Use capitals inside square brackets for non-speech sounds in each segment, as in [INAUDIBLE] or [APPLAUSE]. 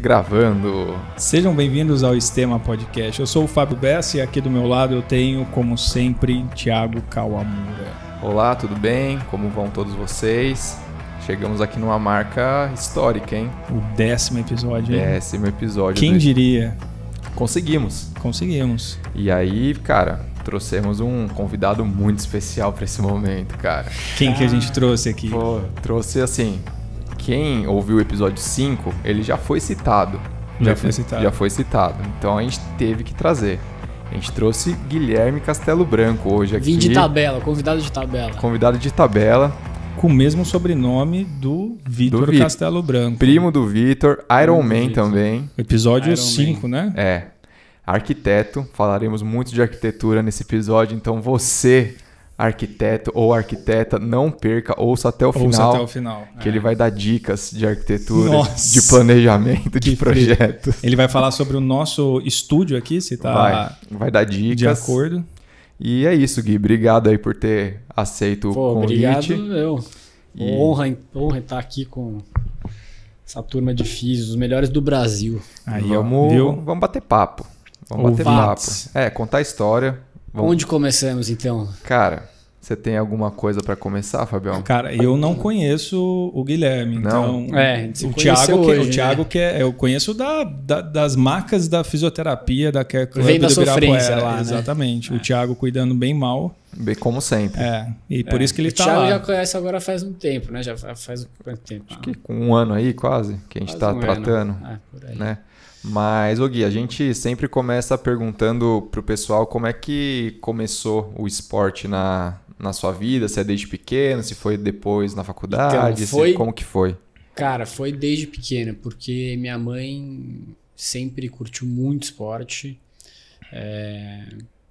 Gravando. Sejam bem-vindos ao Estema Podcast. Eu sou o Fábio Bessa e aqui do meu lado eu tenho, como sempre, Thiago Kawamura. Olá, tudo bem? Como vão todos vocês? Chegamos aqui numa marca histórica, hein? O décimo episódio. Hein? Décimo episódio. Quem do... diria? Conseguimos. Conseguimos. E aí, cara, trouxemos um convidado muito especial para esse momento, cara. Quem ah. que a gente trouxe aqui? Pô, trouxe assim, quem ouviu o episódio 5, ele já foi citado. Já, já foi citado. Já foi citado. Então a gente teve que trazer. A gente trouxe Guilherme Castelo Branco hoje aqui. Vim de tabela, convidado de tabela. Convidado de tabela. Com o mesmo sobrenome do Vitor Castelo Branco. Primo do Vitor, Iron Man Victor. também. Episódio 5, né? É. Arquiteto, falaremos muito de arquitetura nesse episódio, então você arquiteto ou arquiteta, não perca, ouça até o ouça final. Até o final. Que é. ele vai dar dicas de arquitetura, Nossa, de planejamento, de projetos. Ele vai falar sobre o nosso estúdio aqui, se tá. Vai, vai dar dicas. De acordo. E é isso, Gui. Obrigado aí por ter aceito Pô, o convite. Obrigado, eu. E... Honra, honra estar tá aqui com essa turma de físicos, os melhores do Brasil. Aí, vamos, viu? vamos bater papo. Vamos bater papo. É, contar a história. Vamos... Onde começamos então? Cara, você tem alguma coisa para começar, Fabião? Cara, eu não conheço o Guilherme. Não? Então, é, o Thiago, hoje, que, o né? Thiago que é, eu conheço da, da, das macas da fisioterapia da Care Club Vem da sofrência lá, né? né? Exatamente. É. O Thiago cuidando bem mal. Bem como sempre. É, e por é. isso que ele o tá Thiago lá. Thiago já conhece agora faz um tempo, né? Já faz quanto tempo? Acho que com um ano aí quase que a gente está um tratando, ah, né? Mas, ô Gui, a gente sempre começa perguntando para o pessoal como é que começou o esporte na, na sua vida? Se é desde pequeno, se foi depois na faculdade, então, foi... se, como que foi? Cara, foi desde pequena, porque minha mãe sempre curtiu muito esporte. É...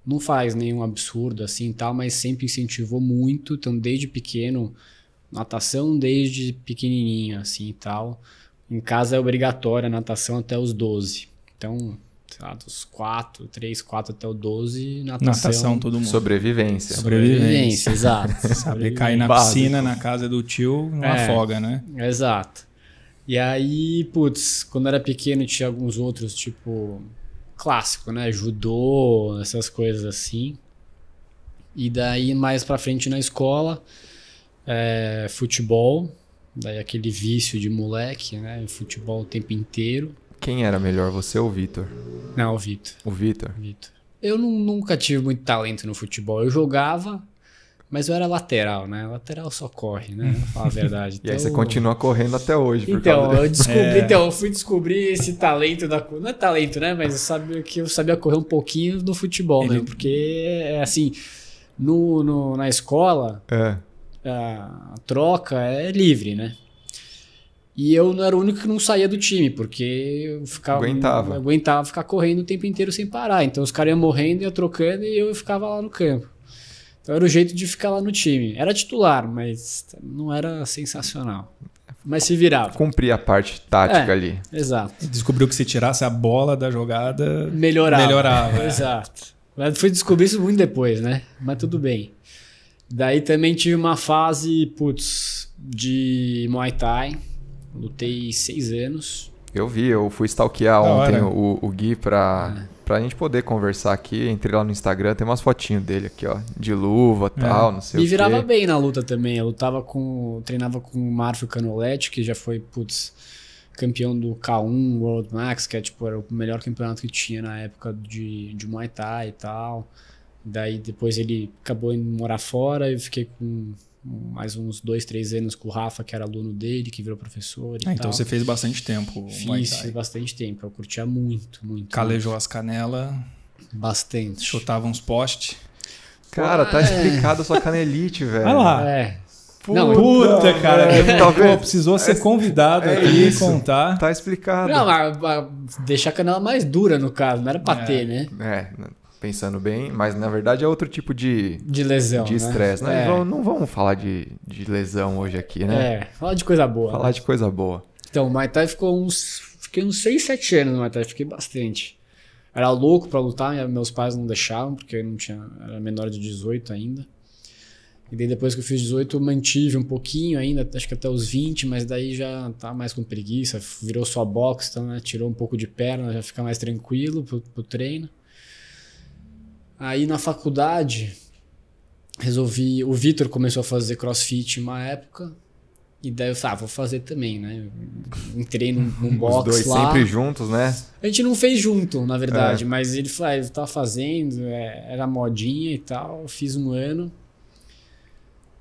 Não faz nenhum absurdo assim tal, mas sempre incentivou muito. Então, desde pequeno, natação desde pequenininho assim e tal. Em casa é obrigatória natação até os 12. Então, lá, dos 4, 3, 4 até o 12, natação. Natação, todo mundo. Sobrevivência. Sobrevivência, Sobrevivência exato. [LAUGHS] Saber cair na Básico. piscina, na casa do tio, não é, afoga, né? Exato. E aí, putz, quando era pequeno tinha alguns outros, tipo, clássico, né? Judô, essas coisas assim. E daí, mais pra frente na escola, é, futebol. Daí aquele vício de moleque, né? Futebol o tempo inteiro. Quem era melhor, você ou o Vitor? Não, o Vitor. O Vitor? Vitor. Eu não, nunca tive muito talento no futebol. Eu jogava, mas eu era lateral, né? Lateral só corre, né? falar a verdade. [LAUGHS] e então... aí você continua correndo até hoje. Então, eu descobri, é. então, eu fui descobrir esse talento da. Não é talento, né? Mas eu sabia que eu sabia correr um pouquinho no futebol, Ele... né? Porque, é, assim, no, no na escola, é. a troca é livre, né? E eu não era o único que não saía do time, porque eu ficava. Aguentava. Eu aguentava ficar correndo o tempo inteiro sem parar. Então os caras iam morrendo, iam trocando e eu ficava lá no campo. Então era o jeito de ficar lá no time. Era titular, mas não era sensacional. Mas se virava. Cumpria a parte tática é, ali. Exato. Descobriu que se tirasse a bola da jogada. Melhorava. Melhorava. É. Exato. Mas fui descobrir isso muito depois, né? Mas tudo bem. Daí também tive uma fase, putz, de Muay Thai Lutei seis anos. Eu vi, eu fui stalkear ontem o, o Gui pra, é. pra gente poder conversar aqui. Entrei lá no Instagram, tem umas fotinhos dele aqui, ó. De luva e é. tal, não sei Me o E virava bem na luta também. Eu lutava com. Treinava com o Marfio Canoletti, que já foi, putz, campeão do K1 World Max, que é tipo, era o melhor campeonato que tinha na época de, de Muay Thai e tal. Daí depois ele acabou indo morar fora e eu fiquei com mais uns dois, três anos com o Rafa, que era aluno dele, que virou professor. Ah, então você fez bastante tempo. Fiz, fiz bastante tempo. Eu curtia muito, muito. Calejou muito. as canelas. Bastante. Chutava uns postes. Cara, tá é. explicado a sua canelite, velho. Vai lá. É. Puta, não, puta cara. É, talvez... Pô, [LAUGHS] é precisou ser convidado é, aqui e contar. Tá explicado. Não, a, deixar a canela mais dura, no caso. Não era pra é. ter, né? É pensando bem, mas na verdade é outro tipo de. De lesão. De né? estresse, né? né? É. Não, não vamos falar de, de lesão hoje aqui, né? É, falar de coisa boa. Falar né? de coisa boa. Então, o Maitai ficou uns. Fiquei uns 6, 7 anos no Maitai, fiquei bastante. Era louco para lutar, meus pais não deixavam, porque eu não tinha. Era menor de 18 ainda. E daí depois que eu fiz 18, eu mantive um pouquinho ainda, acho que até os 20, mas daí já tá mais com preguiça, virou só boxe, então, né, tirou um pouco de perna, já fica mais tranquilo pro, pro treino. Aí na faculdade, resolvi. O Vitor começou a fazer crossfit uma época. E daí eu falei, ah, vou fazer também, né? Entrei num, num [LAUGHS] box Os dois lá. sempre juntos, né? A gente não fez junto, na verdade, é. mas ele falou, ah, estava fazendo, é, era modinha e tal, fiz um ano.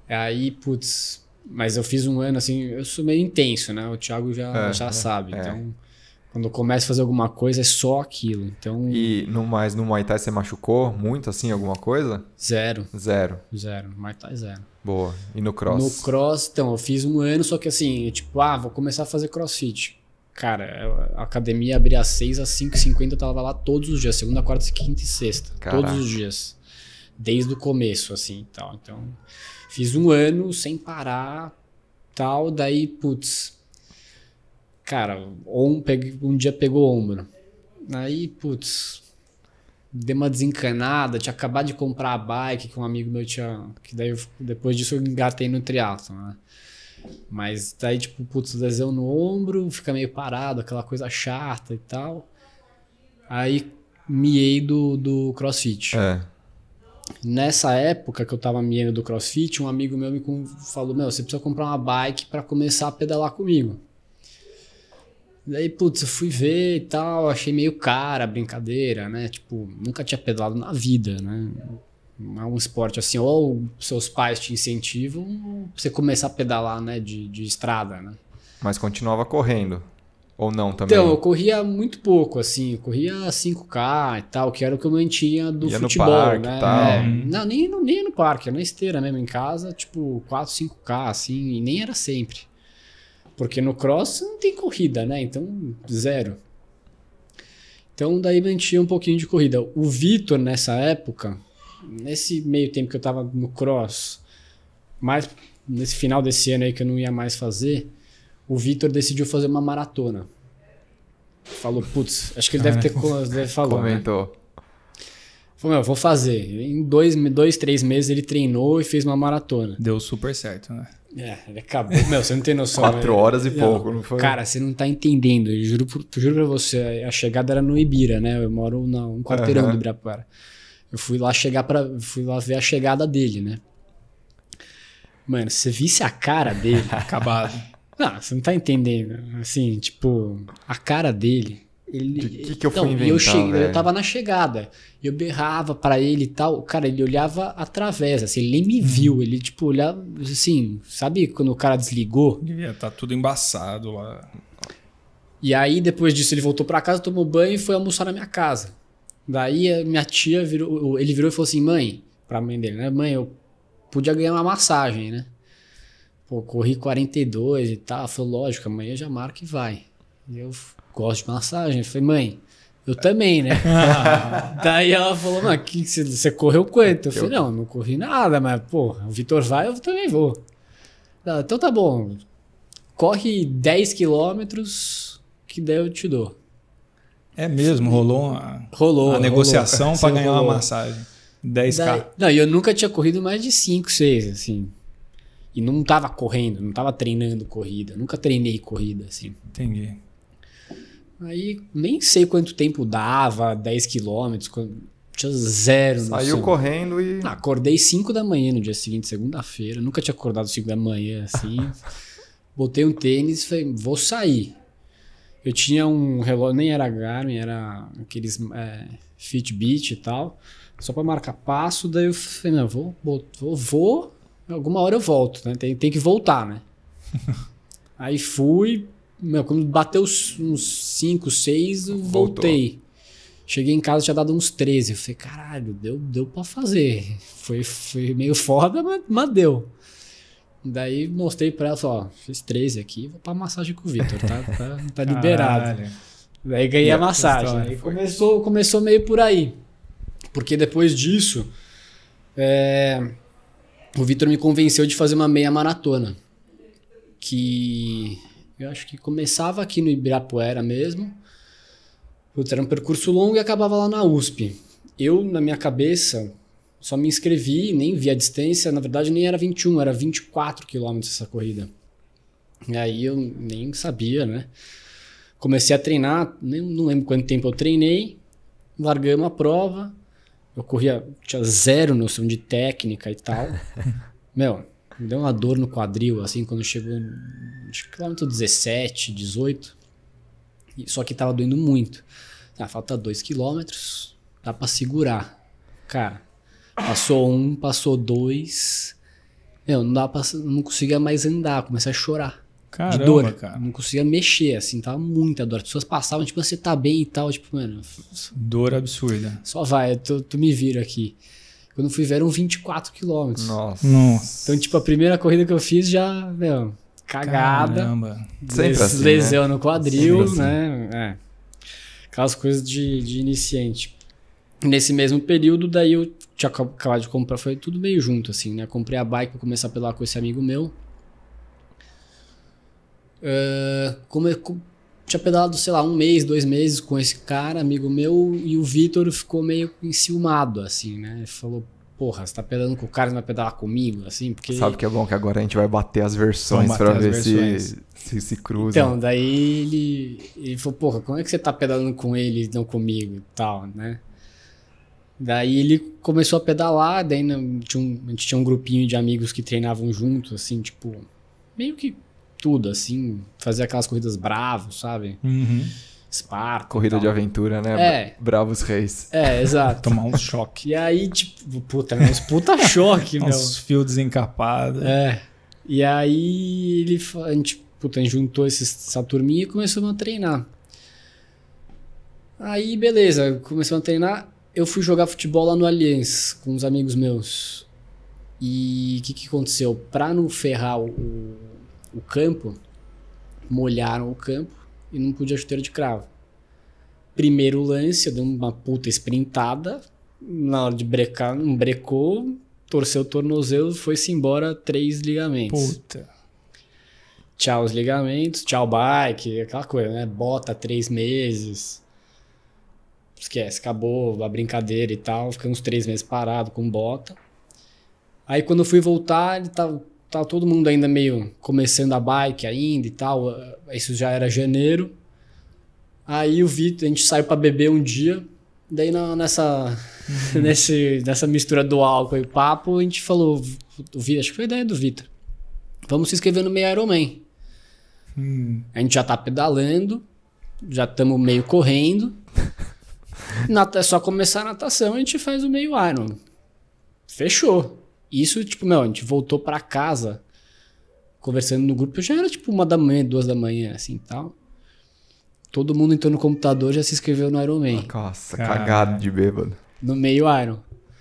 Aí, putz, mas eu fiz um ano assim, eu sou meio intenso, né? O Thiago já, é, já é, sabe, é. então quando eu começo a fazer alguma coisa, é só aquilo. Então. E no mais no Muay Thai você machucou muito assim alguma coisa? Zero. Zero. Zero. Muay Thai zero. Boa. E no cross? No cross, então, eu fiz um ano, só que assim, eu, tipo, ah, vou começar a fazer crossfit. Cara, a academia abria às 6 às 5h50, eu tava lá todos os dias, segunda, quarta, quinta e sexta. Caraca. Todos os dias. Desde o começo, assim tal. Então, fiz um ano sem parar, tal, daí, putz, Cara, um, um dia pegou ombro. Aí, putz, dei uma desencanada, tinha acabado de comprar a bike que um amigo meu tinha. Que daí eu, depois disso eu engatei no triatlo, né? Mas daí, tipo, putz, desenho no ombro, fica meio parado, aquela coisa chata e tal. Aí miei do, do crossfit. É. Nessa época que eu tava miando do crossfit, um amigo meu me falou: Meu, você precisa comprar uma bike para começar a pedalar comigo. Daí, putz, eu fui ver e tal, achei meio cara a brincadeira, né? Tipo, nunca tinha pedalado na vida, né? É um esporte assim, ou seus pais te incentivam, ou você começar a pedalar, né, de, de estrada, né? Mas continuava correndo. Ou não também? Então, eu corria muito pouco, assim, eu corria 5K e tal, que era o que eu mantinha do Ia futebol, no parque, né? Tal. É, não, nem, nem no parque, na esteira mesmo, em casa, tipo, 4, 5K, assim, e nem era sempre. Porque no cross não tem corrida, né? Então, zero. Então, daí mantinha um pouquinho de corrida. O Vitor, nessa época, nesse meio tempo que eu tava no cross, mais nesse final desse ano aí que eu não ia mais fazer, o Vitor decidiu fazer uma maratona. Falou, putz, acho que ele deve ter [LAUGHS] falou, né? comentou. Né? meu, vou fazer. Em dois, dois, três meses ele treinou e fez uma maratona. Deu super certo, né? É, ele acabou. Meu, você não tem noção. Quatro né? horas e não, pouco, não foi? Cara, você não tá entendendo. Eu juro, por, juro pra você, a chegada era no Ibira, né? Eu moro na, um quarteirão uhum. do Ibirapuera. Eu fui lá chegar para fui lá ver a chegada dele, né? Mano, você visse a cara dele [LAUGHS] acabado. Não, você não tá entendendo. Assim, tipo, a cara dele ele, de que, que eu então, fui inventar, eu, cheguei, eu tava na chegada. Eu berrava para ele e tal. Cara, ele olhava através, assim, ele nem me viu. Uhum. Ele, tipo, olhava, assim, sabe quando o cara desligou? Devia tá tudo embaçado lá. E aí, depois disso, ele voltou para casa, tomou banho e foi almoçar na minha casa. Daí, minha tia virou, ele virou e falou assim: mãe, pra mãe dele, né? Mãe, eu podia ganhar uma massagem, né? Pô, corri 42 e tal. Falou, lógico, amanhã já marca e vai. E eu gosto de massagem. Eu falei, mãe, eu também, né? [LAUGHS] Daí ela falou, mas que você, você correu quanto? Eu falei, não, não corri nada, mas, pô, o Vitor vai, eu também vou. Ela, então tá bom, corre 10 quilômetros que daí eu te dou. É mesmo, rolou uma, rolou, uma negociação para ganhar rolou. uma massagem. 10k. Daí, não, eu nunca tinha corrido mais de 5, 6, assim. E não tava correndo, não tava treinando corrida, nunca treinei corrida, assim. Entendi. Aí nem sei quanto tempo dava, 10 quilômetros, tinha zero Saiu no Saiu correndo e. Ah, acordei 5 da manhã no dia seguinte, segunda-feira. Nunca tinha acordado 5 da manhã assim. [LAUGHS] Botei um tênis e falei, vou sair. Eu tinha um relógio, nem era Garmin, era aqueles é, Fitbit e tal, só para marcar passo. Daí eu falei, não, vou, vou, vou, alguma hora eu volto, né? Tem, tem que voltar, né? [LAUGHS] Aí fui, meu, quando bateu uns 5, 6, eu voltei. Cheguei em casa, tinha dado uns 13. Eu falei, caralho, deu, deu pra fazer. Foi, foi meio foda, mas, mas deu. Daí mostrei pra ela, ó, fiz 13 aqui, vou pra massagem com o Vitor, tá, tá, tá [LAUGHS] liberado. Daí ganhei a massagem. Aí é, começou, começou meio por aí. Porque depois disso, é, o Vitor me convenceu de fazer uma meia maratona. Que eu acho que começava aqui no Ibirapuera mesmo. Putz, era um percurso longo e acabava lá na USP. Eu, na minha cabeça, só me inscrevi, nem vi a distância. Na verdade, nem era 21, era 24 quilômetros essa corrida. E aí eu nem sabia, né? Comecei a treinar, nem, não lembro quanto tempo eu treinei. Larguei uma prova. Eu corria, tinha zero noção de técnica e tal. [LAUGHS] Meu, me deu uma dor no quadril, assim, quando chegou acho que quilômetro 17, 18. Só que tava doendo muito. Ah, falta 2 quilômetros, dá pra segurar. Cara, passou um, passou dois. Eu não, dá pra, não conseguia mais andar, comecei a chorar. Caramba, de dor. Cara. Não conseguia mexer, assim, tava muita dor. As pessoas passavam, tipo, você tá bem e tal, tipo, mano. Dor absurda. Só vai, tu, tu me vira aqui. Quando fui ver, eram 24 quilômetros. Nossa. Nossa. Então, tipo, a primeira corrida que eu fiz já, meu, cagada. Caramba. Sempre assim, lesão né? no quadril, assim. né? É. Aquelas coisas de, de iniciante. Nesse mesmo período, daí eu tinha acabado de comprar, foi tudo meio junto, assim, né? Comprei a bike pra começar a pedalar com esse amigo meu. Uh, ah, come, é, tinha pedalado, sei lá, um mês, dois meses com esse cara, amigo meu, e o Vitor ficou meio enciumado, assim, né? Ele falou, porra, você tá pedalando com o cara, você vai pedalar comigo, assim, porque... Sabe que é bom que agora a gente vai bater as versões para ver versões. se, se se cruza. Então, daí ele, ele falou, porra, como é que você tá pedalando com ele e não comigo e tal, né? Daí ele começou a pedalar, daí tinha um, a gente tinha um grupinho de amigos que treinavam juntos, assim, tipo, meio que tudo, assim, fazer aquelas corridas bravos, sabe? Uhum. Esparta. Corrida de aventura, né? É. Bravos Reis. É, exato. Tomar um choque. E aí, tipo, puta, é uns puta [LAUGHS] choque, meu. Uns fios desencapados. É. E aí, ele, a gente, puta, a gente juntou essa turminha e começamos a treinar. Aí, beleza, começamos a treinar. Eu fui jogar futebol lá no Allianz com uns amigos meus. E o que, que aconteceu? Pra não ferrar o, o campo, molharam o campo e não podia chuteira de cravo. Primeiro lance, eu dei uma puta sprintada, na hora de brecar, não brecou, torceu o tornozelo, foi-se embora três ligamentos. Puta. Tchau os ligamentos, tchau bike, aquela coisa, né? Bota três meses. Esquece, acabou a brincadeira e tal. Fiquei uns três meses parado com bota. Aí quando eu fui voltar, ele tava tá todo mundo ainda meio começando a bike ainda e tal. Eh, isso já era janeiro. Aí o Vitor, a gente saiu para beber um dia. Daí na, nessa, uhum. [LAUGHS] nesse, nessa mistura do álcool e papo, a gente falou, o Vitor, acho que foi a ideia do Vitor. Vamos se inscrever no meio Ironman. Hum. A gente já tá pedalando, já estamos meio correndo. [LAUGHS] Nata, é só começar a natação, a gente faz o meio Iron. Fechou. Isso, tipo, meu, a gente voltou para casa conversando no grupo, já era tipo uma da manhã, duas da manhã, assim tal. Todo mundo entrou no computador já se inscreveu no Iron Man. Nossa, Cara. cagado de bêbado. No meio Iron.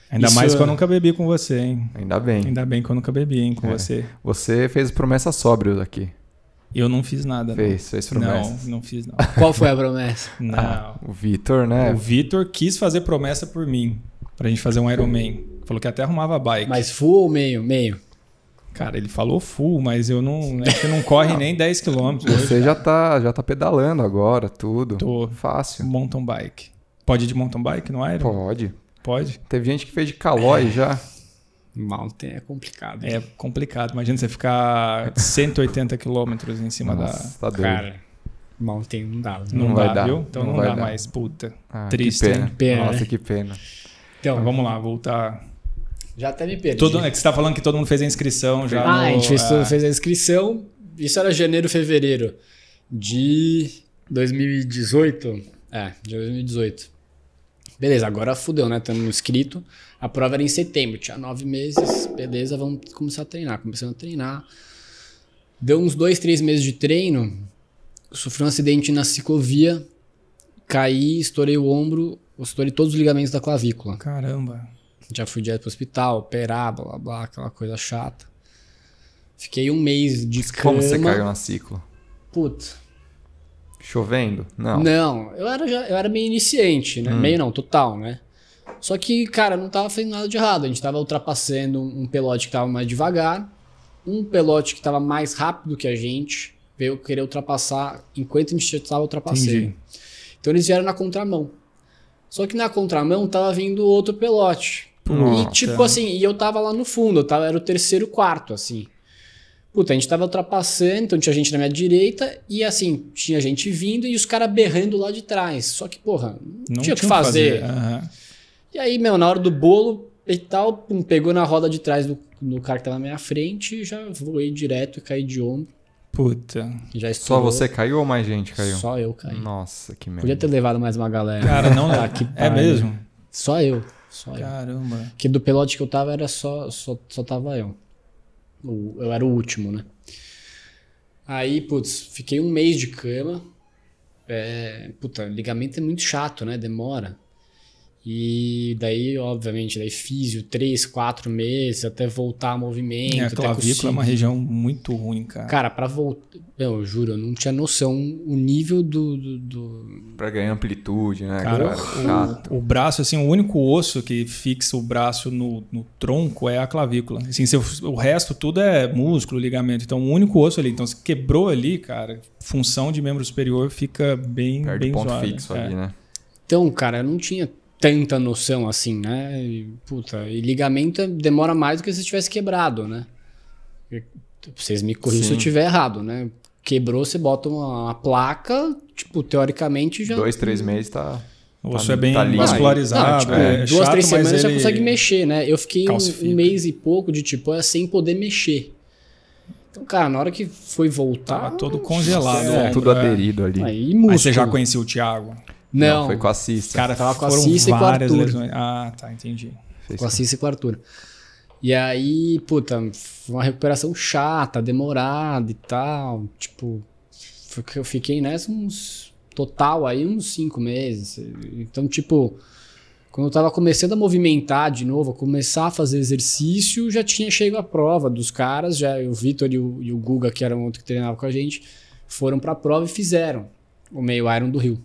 Ainda Isso... mais que é- eu nunca bebi com você, hein? Ainda bem. Ainda bem que eu nunca bebi, hein, com é. você. Você fez promessas sóbrios aqui. Eu não fiz nada. Fez, não. fez promessa Não, não fiz nada [LAUGHS] Qual foi a promessa? Ah, não. Ah, o Vitor, né? O Vitor quis fazer promessa por mim, pra gente fazer um Iron Man. Falou que até arrumava bike. Mas full ou meio? Meio. Cara, ele falou full, mas eu não. Né, a gente não corre não. nem 10 km. Você hoje, já tá, já tá pedalando agora, tudo. Tô. Fácil. Mountain bike. Pode ir de mountain bike, não é? Pode. Pode. Teve gente que fez de calói é. já. Mountain é complicado. É complicado. Imagina você ficar 180 quilômetros em cima Nossa, da. Tá doido. Cara. Mountain não dá. Não, não dá, dar. viu? Então não, não dá dar. mais. Puta. Ah, Triste. Que pena. pena. Nossa, né? que pena. então vamos lá, voltar já até me perdi. Todo, é que você tá falando que todo mundo fez a inscrição já. Ah, no, a gente fez, é. fez a inscrição. Isso era janeiro, fevereiro de 2018. É, de 2018. Beleza, agora fudeu, né? Estamos inscrito. A prova era em setembro, tinha nove meses. Beleza, vamos começar a treinar. Começando a treinar. Deu uns dois, três meses de treino. Sofri um acidente na ciclovia. Caí, estourei o ombro, estourei todos os ligamentos da clavícula. Caramba. Já fui direto pro hospital, operar, blá blá, aquela coisa chata. Fiquei um mês de cama. Como você caiu na ciclo? Puta. Chovendo? Não. Não, eu era, já, eu era meio iniciante, né? Hum. Meio não, total, né? Só que, cara, não tava fazendo nada de errado. A gente tava ultrapassando um pelote que tava mais devagar, um pelote que tava mais rápido que a gente, veio querer ultrapassar enquanto a gente estava tava ultrapassando. Entendi. Então eles vieram na contramão. Só que na contramão tava vindo outro pelote. Nossa. E tipo assim, e eu tava lá no fundo, eu tava, era o terceiro quarto, assim. Puta, a gente tava ultrapassando, então tinha gente na minha direita e assim, tinha gente vindo e os caras berrando lá de trás. Só que, porra, não, não tinha o que fazer. fazer. Uhum. E aí, meu, na hora do bolo e tal, pegou na roda de trás do, do cara que tava na minha frente e já voei direto e caí de ombro. Puta. Já Só você caiu ou mais gente caiu? Só eu caí. Nossa, que merda. Podia ter levado mais uma galera. Cara, não. [LAUGHS] ah, é mesmo? Só eu. Só Caramba. Eu. Que do pelote que eu tava era só, só, só tava eu. eu. Eu era o último, né? Aí, putz, fiquei um mês de cama. É, puta, ligamento é muito chato, né? Demora. E daí, obviamente, daí físio, três, quatro meses, até voltar a movimento. É, a clavícula é uma região muito ruim, cara. Cara, pra voltar. Eu juro, eu não tinha noção o nível do. do, do... Pra ganhar amplitude, né? Cara, cara o, o, braço, assim, o único osso que fixa o braço no, no tronco é a clavícula. Assim, seu, o resto tudo é músculo, ligamento. Então, o único osso ali. Então, se quebrou ali, cara, função de membro superior fica bem. Perde bem ponto fixo é. ali, né? Então, cara, eu não tinha tanta noção assim, né? E, puta, e ligamento demora mais do que se tivesse quebrado, né? E, vocês me corrigem se eu estiver errado, né? Quebrou, você bota uma, uma, placa, tipo, teoricamente já. Dois, três meses tá. O tá osso é tá, é bem tá vascularizado. Não, tipo, é, duas, chato, três semanas ele... já consegue mexer, né? Eu fiquei um, um, mês e pouco de tipo, é sem poder mexer. Então, cara, na hora que foi voltar. Tava todo congelado. É, né? tudo é. aderido ali. Aí, Aí você já conhecia o Thiago? Não, Não foi com a Cissa. Cara, tava com a Cissa e com o Arthur. Lesões. Ah, tá, entendi. Fez com a Cissa e com o Arthur. E aí, puta, uma recuperação chata, demorada e tal. Tipo, eu fiquei nessa uns. Total aí, uns cinco meses. Então, tipo, quando eu tava começando a movimentar de novo, a começar a fazer exercício, já tinha chegado a prova dos caras. Já o Vitor e o, e o Guga, que eram outro que treinava com a gente, foram pra prova e fizeram o meio Iron do Rio.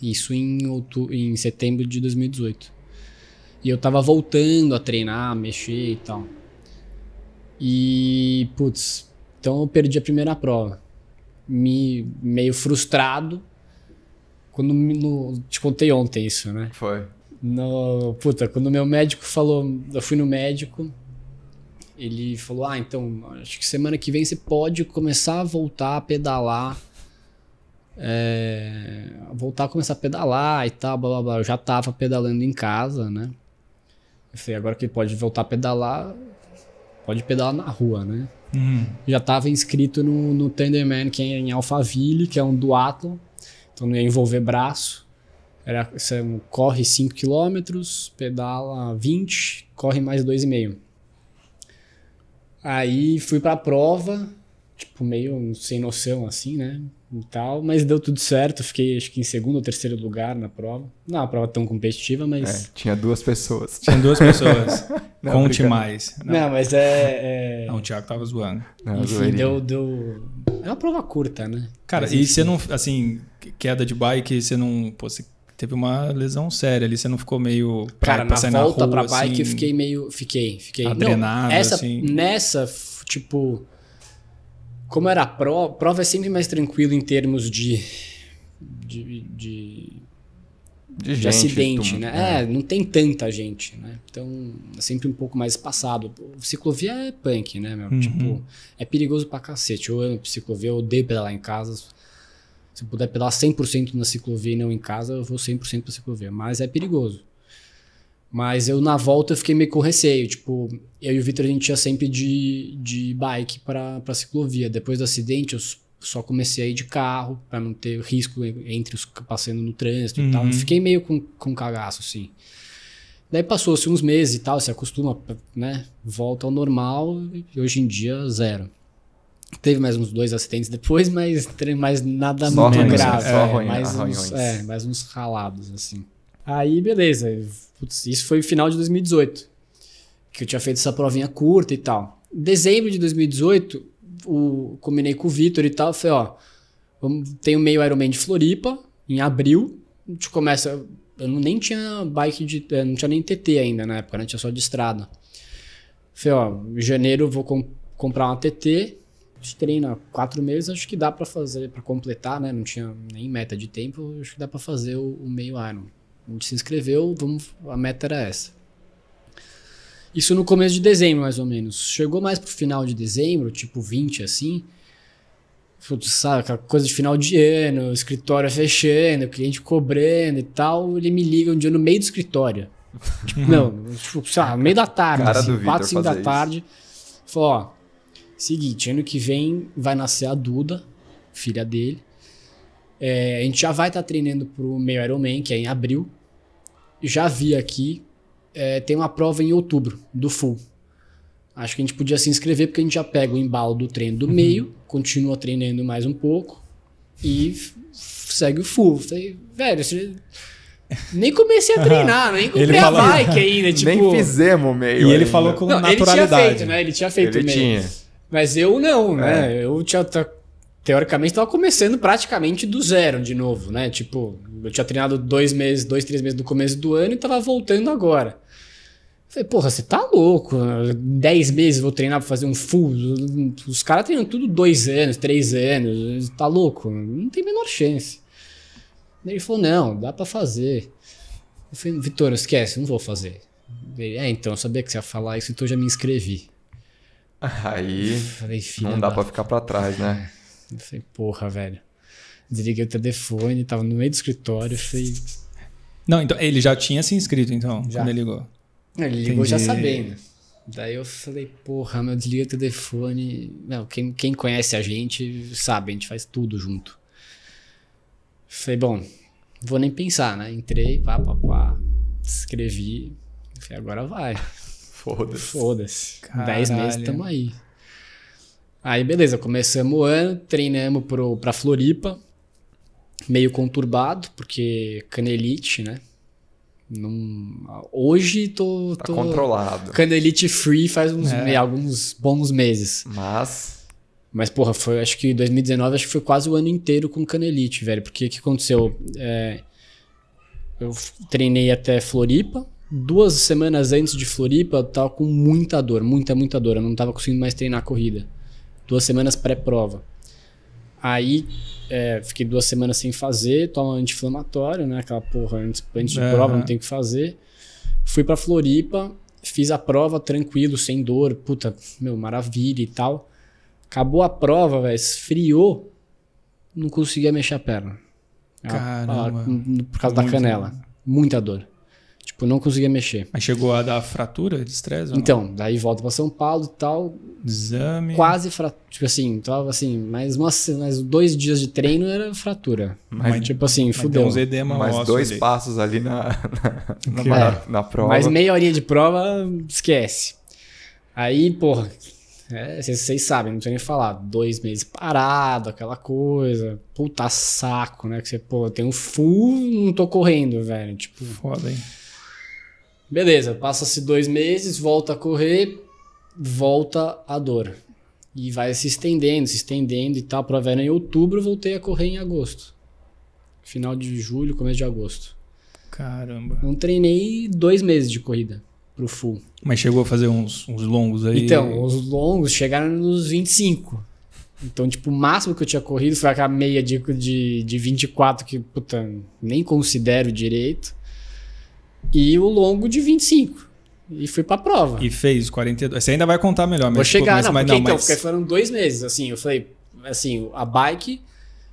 Isso em, outu, em setembro de 2018. E eu tava voltando a treinar, mexer e tal. E, putz, então eu perdi a primeira prova. Me, meio frustrado. Quando no, te contei ontem isso, né? Foi. No, puta, quando meu médico falou, eu fui no médico, ele falou: Ah, então acho que semana que vem você pode começar a voltar a pedalar é, voltar a começar a pedalar e tal, blá blá blá. Eu já tava pedalando em casa, né? Eu falei, agora que ele pode voltar a pedalar, pode pedalar na rua, né? Uhum. Já tava inscrito no, no Tenderman, que é em Alphaville, que é um duatlon, então não ia envolver braço. Era, você corre 5 km, pedala 20, corre mais 2,5. Aí fui pra prova, tipo, meio sem noção assim, né? e tal, mas deu tudo certo. Fiquei acho que em segundo ou terceiro lugar na prova. Não é uma prova tão competitiva, mas. É, tinha duas pessoas. Tinha duas pessoas. [LAUGHS] Não, Conte mais. Não. não, mas é, é, Não, o Thiago tava zoando. Não, Enfim, deu, deu. É uma prova curta, né? Cara, mas, e você não. Assim, queda de bike, você não. Pô, você teve uma lesão séria ali, você não ficou meio pra, Cara, pra na volta na rua, pra bike assim, eu fiquei meio, fiquei, fiquei adrenado, não, essa, assim. nessa tipo como era a prova, prova é sempre mais tranquilo em termos de. de, de, de, de gente, acidente, né? É. é. não tem tanta gente, né? Então, é sempre um pouco mais espaçado Ciclovia é punk, né, meu? Uhum. Tipo, é perigoso pra cacete. Eu amo ciclovia, eu odeio pedalar em casa. Se eu puder pedalar 100% na ciclovia e não em casa, eu vou 100% pra ciclovia. Mas é perigoso. Mas eu, na volta, eu fiquei meio com receio. Tipo, eu e o Vitor, a gente ia sempre de, de bike pra, pra ciclovia. Depois do acidente, eu só comecei a ir de carro, para não ter risco entre os passando no trânsito uhum. e tal. Uhum. fiquei meio com, com cagaço, assim. Daí passou-se uns meses e tal, se acostuma, né? Volta ao normal e hoje em dia, zero. Teve mais uns dois acidentes depois, mas mais nada só muito grave. Só é, ruim, mais, uns, é, mais uns ralados, assim. Aí, beleza. Putz, isso foi o final de 2018, que eu tinha feito essa provinha curta e tal. dezembro de 2018, o, combinei com o Vitor e tal. Falei, ó, tem o meio Ironman de Floripa, em abril. A gente começa. Eu nem tinha bike de. Eh, não tinha nem TT ainda na época, né? Tinha só de estrada. Falei, ó, em janeiro eu vou comprar uma TT. A gente treina quatro meses, acho que dá para fazer, para completar, né? Não tinha nem meta de tempo, acho que dá para fazer o, o meio Ironman. A gente se inscreveu, vamos, a meta era essa. Isso no começo de dezembro, mais ou menos. Chegou mais pro final de dezembro, tipo 20 assim. Sabe, aquela coisa de final de ano, escritório fechando, cliente cobrando e tal. Ele me liga um dia no meio do escritório. [LAUGHS] tipo, não, tipo, sabe, meio da tarde, Cara assim, 4, 5 da tarde. Falou: ó, seguinte, ano que vem vai nascer a Duda, filha dele. É, a gente já vai estar tá treinando para o meio Ironman, que é em abril. Já vi aqui, é, tem uma prova em outubro do full. Acho que a gente podia se inscrever porque a gente já pega o embalo do treino do uhum. meio, continua treinando mais um pouco e segue o full. Falei, velho, você... [LAUGHS] Nem comecei a treinar, nem comprei ele falou, a bike ainda. [LAUGHS] Tipo... Nem fizemos meio. E ele falou com não, naturalidade. Ele tinha feito, né? Ele tinha feito ele meio. Tinha. Mas eu não, é. né? Eu tinha teoricamente, estava começando praticamente do zero de novo, né? Tipo, eu tinha treinado dois meses, dois, três meses do começo do ano e estava voltando agora. falei, porra, você tá louco? Dez meses vou treinar pra fazer um full. Os caras treinam tudo dois anos, três anos. Tá louco? Não tem a menor chance. Ele falou, não, dá pra fazer. Eu falei, Vitor, esquece, não vou fazer. Ele, é, então, eu sabia que você ia falar isso, então eu já me inscrevi. Aí, falei, não dá para pra ficar pra trás, né? [LAUGHS] É. Eu falei, porra, velho. Desliguei o telefone, tava no meio do escritório, falei. Não, então ele já tinha se inscrito, então, já. quando ele ligou. Ele Entendi. ligou já sabendo. Daí eu falei, porra, meu, desliguei o telefone. Não, quem, quem conhece a gente sabe, a gente faz tudo junto. Falei, bom, vou nem pensar, né? Entrei, pá, pá, pá. Escrevi. Falei, agora vai. Foda-se. Foda-se. Dez meses, tamo aí. Aí beleza, começamos o ano, treinamos pro, pra Floripa, meio conturbado, porque canelite, né? Não, hoje tô, tá tô controlado. Canelite free faz uns, é. alguns bons meses. Mas. Mas, porra, foi, acho que 2019 acho que foi quase o ano inteiro com canelite, velho. Porque o que aconteceu? É, eu treinei até Floripa. Duas semanas antes de Floripa, eu tava com muita dor, muita, muita dor. Eu não tava conseguindo mais treinar a corrida duas semanas pré-prova. Aí é, fiquei duas semanas sem fazer, toma anti-inflamatório, né? Aquela porra antes, antes de uhum. prova, não tem o que fazer. Fui pra Floripa, fiz a prova tranquilo, sem dor, puta, meu, maravilha e tal. Acabou a prova, velho, esfriou, não conseguia mexer a perna. Caramba. por causa Muito da canela. Muita dor. Tipo, não conseguia mexer. Mas chegou a dar fratura de estresse? Então, daí volta para São Paulo e tal. Exame. Quase fratura. Tipo assim, tava assim, mais, mais dois dias de treino era fratura. Mas, mas tipo assim, fudeu. Uns edema mais dois passos ali na, [LAUGHS] na, na, é. na, prova. Mas meia horinha de prova, esquece. Aí, porra, é, vocês, sabem, não precisa nem falar. Dois meses parado, aquela coisa. Puta saco, né? Que você, pô, tem tenho full, não tô correndo, velho. Tipo. Foda, hein? Beleza, passa-se dois meses, volta a correr, volta a dor. E vai se estendendo, se estendendo e tal. Prova era né? em outubro, voltei a correr em agosto. Final de julho, começo de agosto. Caramba. Não treinei dois meses de corrida pro full. Mas chegou a fazer uns, uns longos aí? Então, os longos chegaram nos 25. Então, tipo, o máximo que eu tinha corrido foi aquela meia de, de, de 24 que, puta, nem considero direito e o longo de 25. E fui pra prova. E fez 42. Você ainda vai contar melhor, mas. Vou tipo, chegar, mas, não, mas, não, então, mas... porque foram dois meses, assim, eu falei, assim, a bike,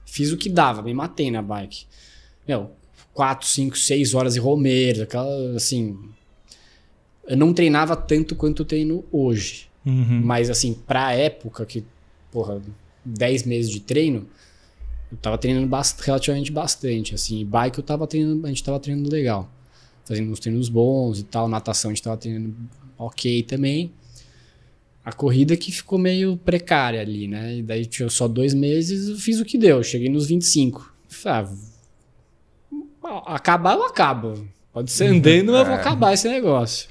fiz o que dava, me matei na bike. Meu, 4, 5, 6 horas de Romeiros, aquela, assim. Eu não treinava tanto quanto eu treino hoje. Uhum. Mas, assim, pra época, que, porra, 10 meses de treino, eu tava treinando bastante, relativamente bastante, assim. Bike eu tava treinando, a gente tava treinando legal fazendo uns treinos bons e tal. Natação a gente estava treinando ok também. A corrida que ficou meio precária ali, né? E daí tinha só dois meses, eu fiz o que deu. Cheguei nos 25. Falei, ah, hum, acabar eu acabo. Pode ser uhum. andando, mas eu vou é. acabar esse negócio.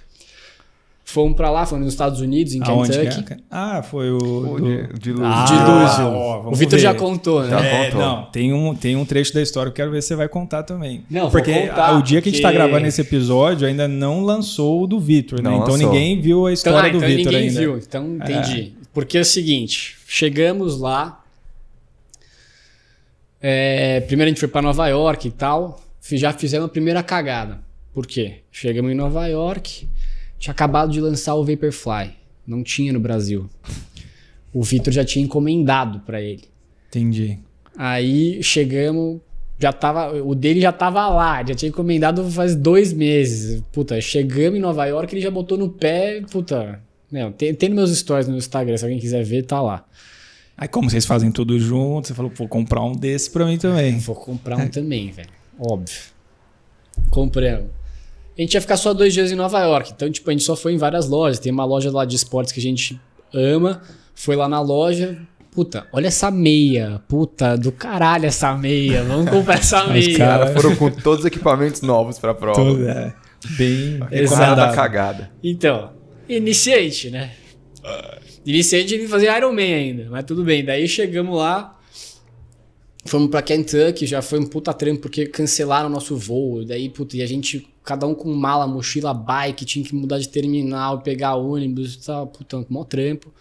Fomos pra lá, fomos nos Estados Unidos, em Aonde Kentucky. É? Ah, foi o. o do... de Ah, de Luz. Ah, o Vitor já contou, né? É, já é, contou. Não, tem um, tem um trecho da história que eu quero ver se você vai contar também. Não, porque contar, o dia que, a gente tá gravando esse episódio ainda não lançou o do Vitor, né? Não então lançou. ninguém viu a então, história então, ah, do então Vitor ainda. Ninguém viu, então é. entendi. É. Porque é o seguinte: chegamos lá. É, primeiro a gente foi pra Nova York e tal. Já fizemos a primeira cagada. Por quê? Chegamos em Nova York tinha acabado de lançar o Vaporfly. Não tinha no Brasil. O Vitor já tinha encomendado para ele. Entendi. Aí chegamos, já tava, o dele já tava lá, já tinha encomendado faz dois meses. Puta, chegamos em Nova York, ele já botou no pé, puta. Não, né, tem, tem meus stories no Instagram, se alguém quiser ver, tá lá. Aí como vocês fazem tudo junto, você falou, vou comprar um desse pra mim também. Vou comprar um também, velho. Óbvio. Compramos a gente ia ficar só dois dias em Nova York. Então, tipo, a gente só foi em várias lojas. Tem uma loja lá de esportes que a gente ama. Foi lá na loja. Puta, olha essa meia. Puta, do caralho essa meia. Vamos comprar essa meia. Os caras foram com todos os equipamentos novos pra prova. Tudo, é. Bem da cagada. Então, iniciante, né? Iniciante de fazer Iron Man ainda, mas tudo bem. Daí chegamos lá, fomos pra Kentucky, já foi um puta trampo, porque cancelaram o nosso voo. Daí, puta, e a gente cada um com mala, mochila, bike, tinha que mudar de terminal, pegar ônibus e tal, tá, putão, mó trampo.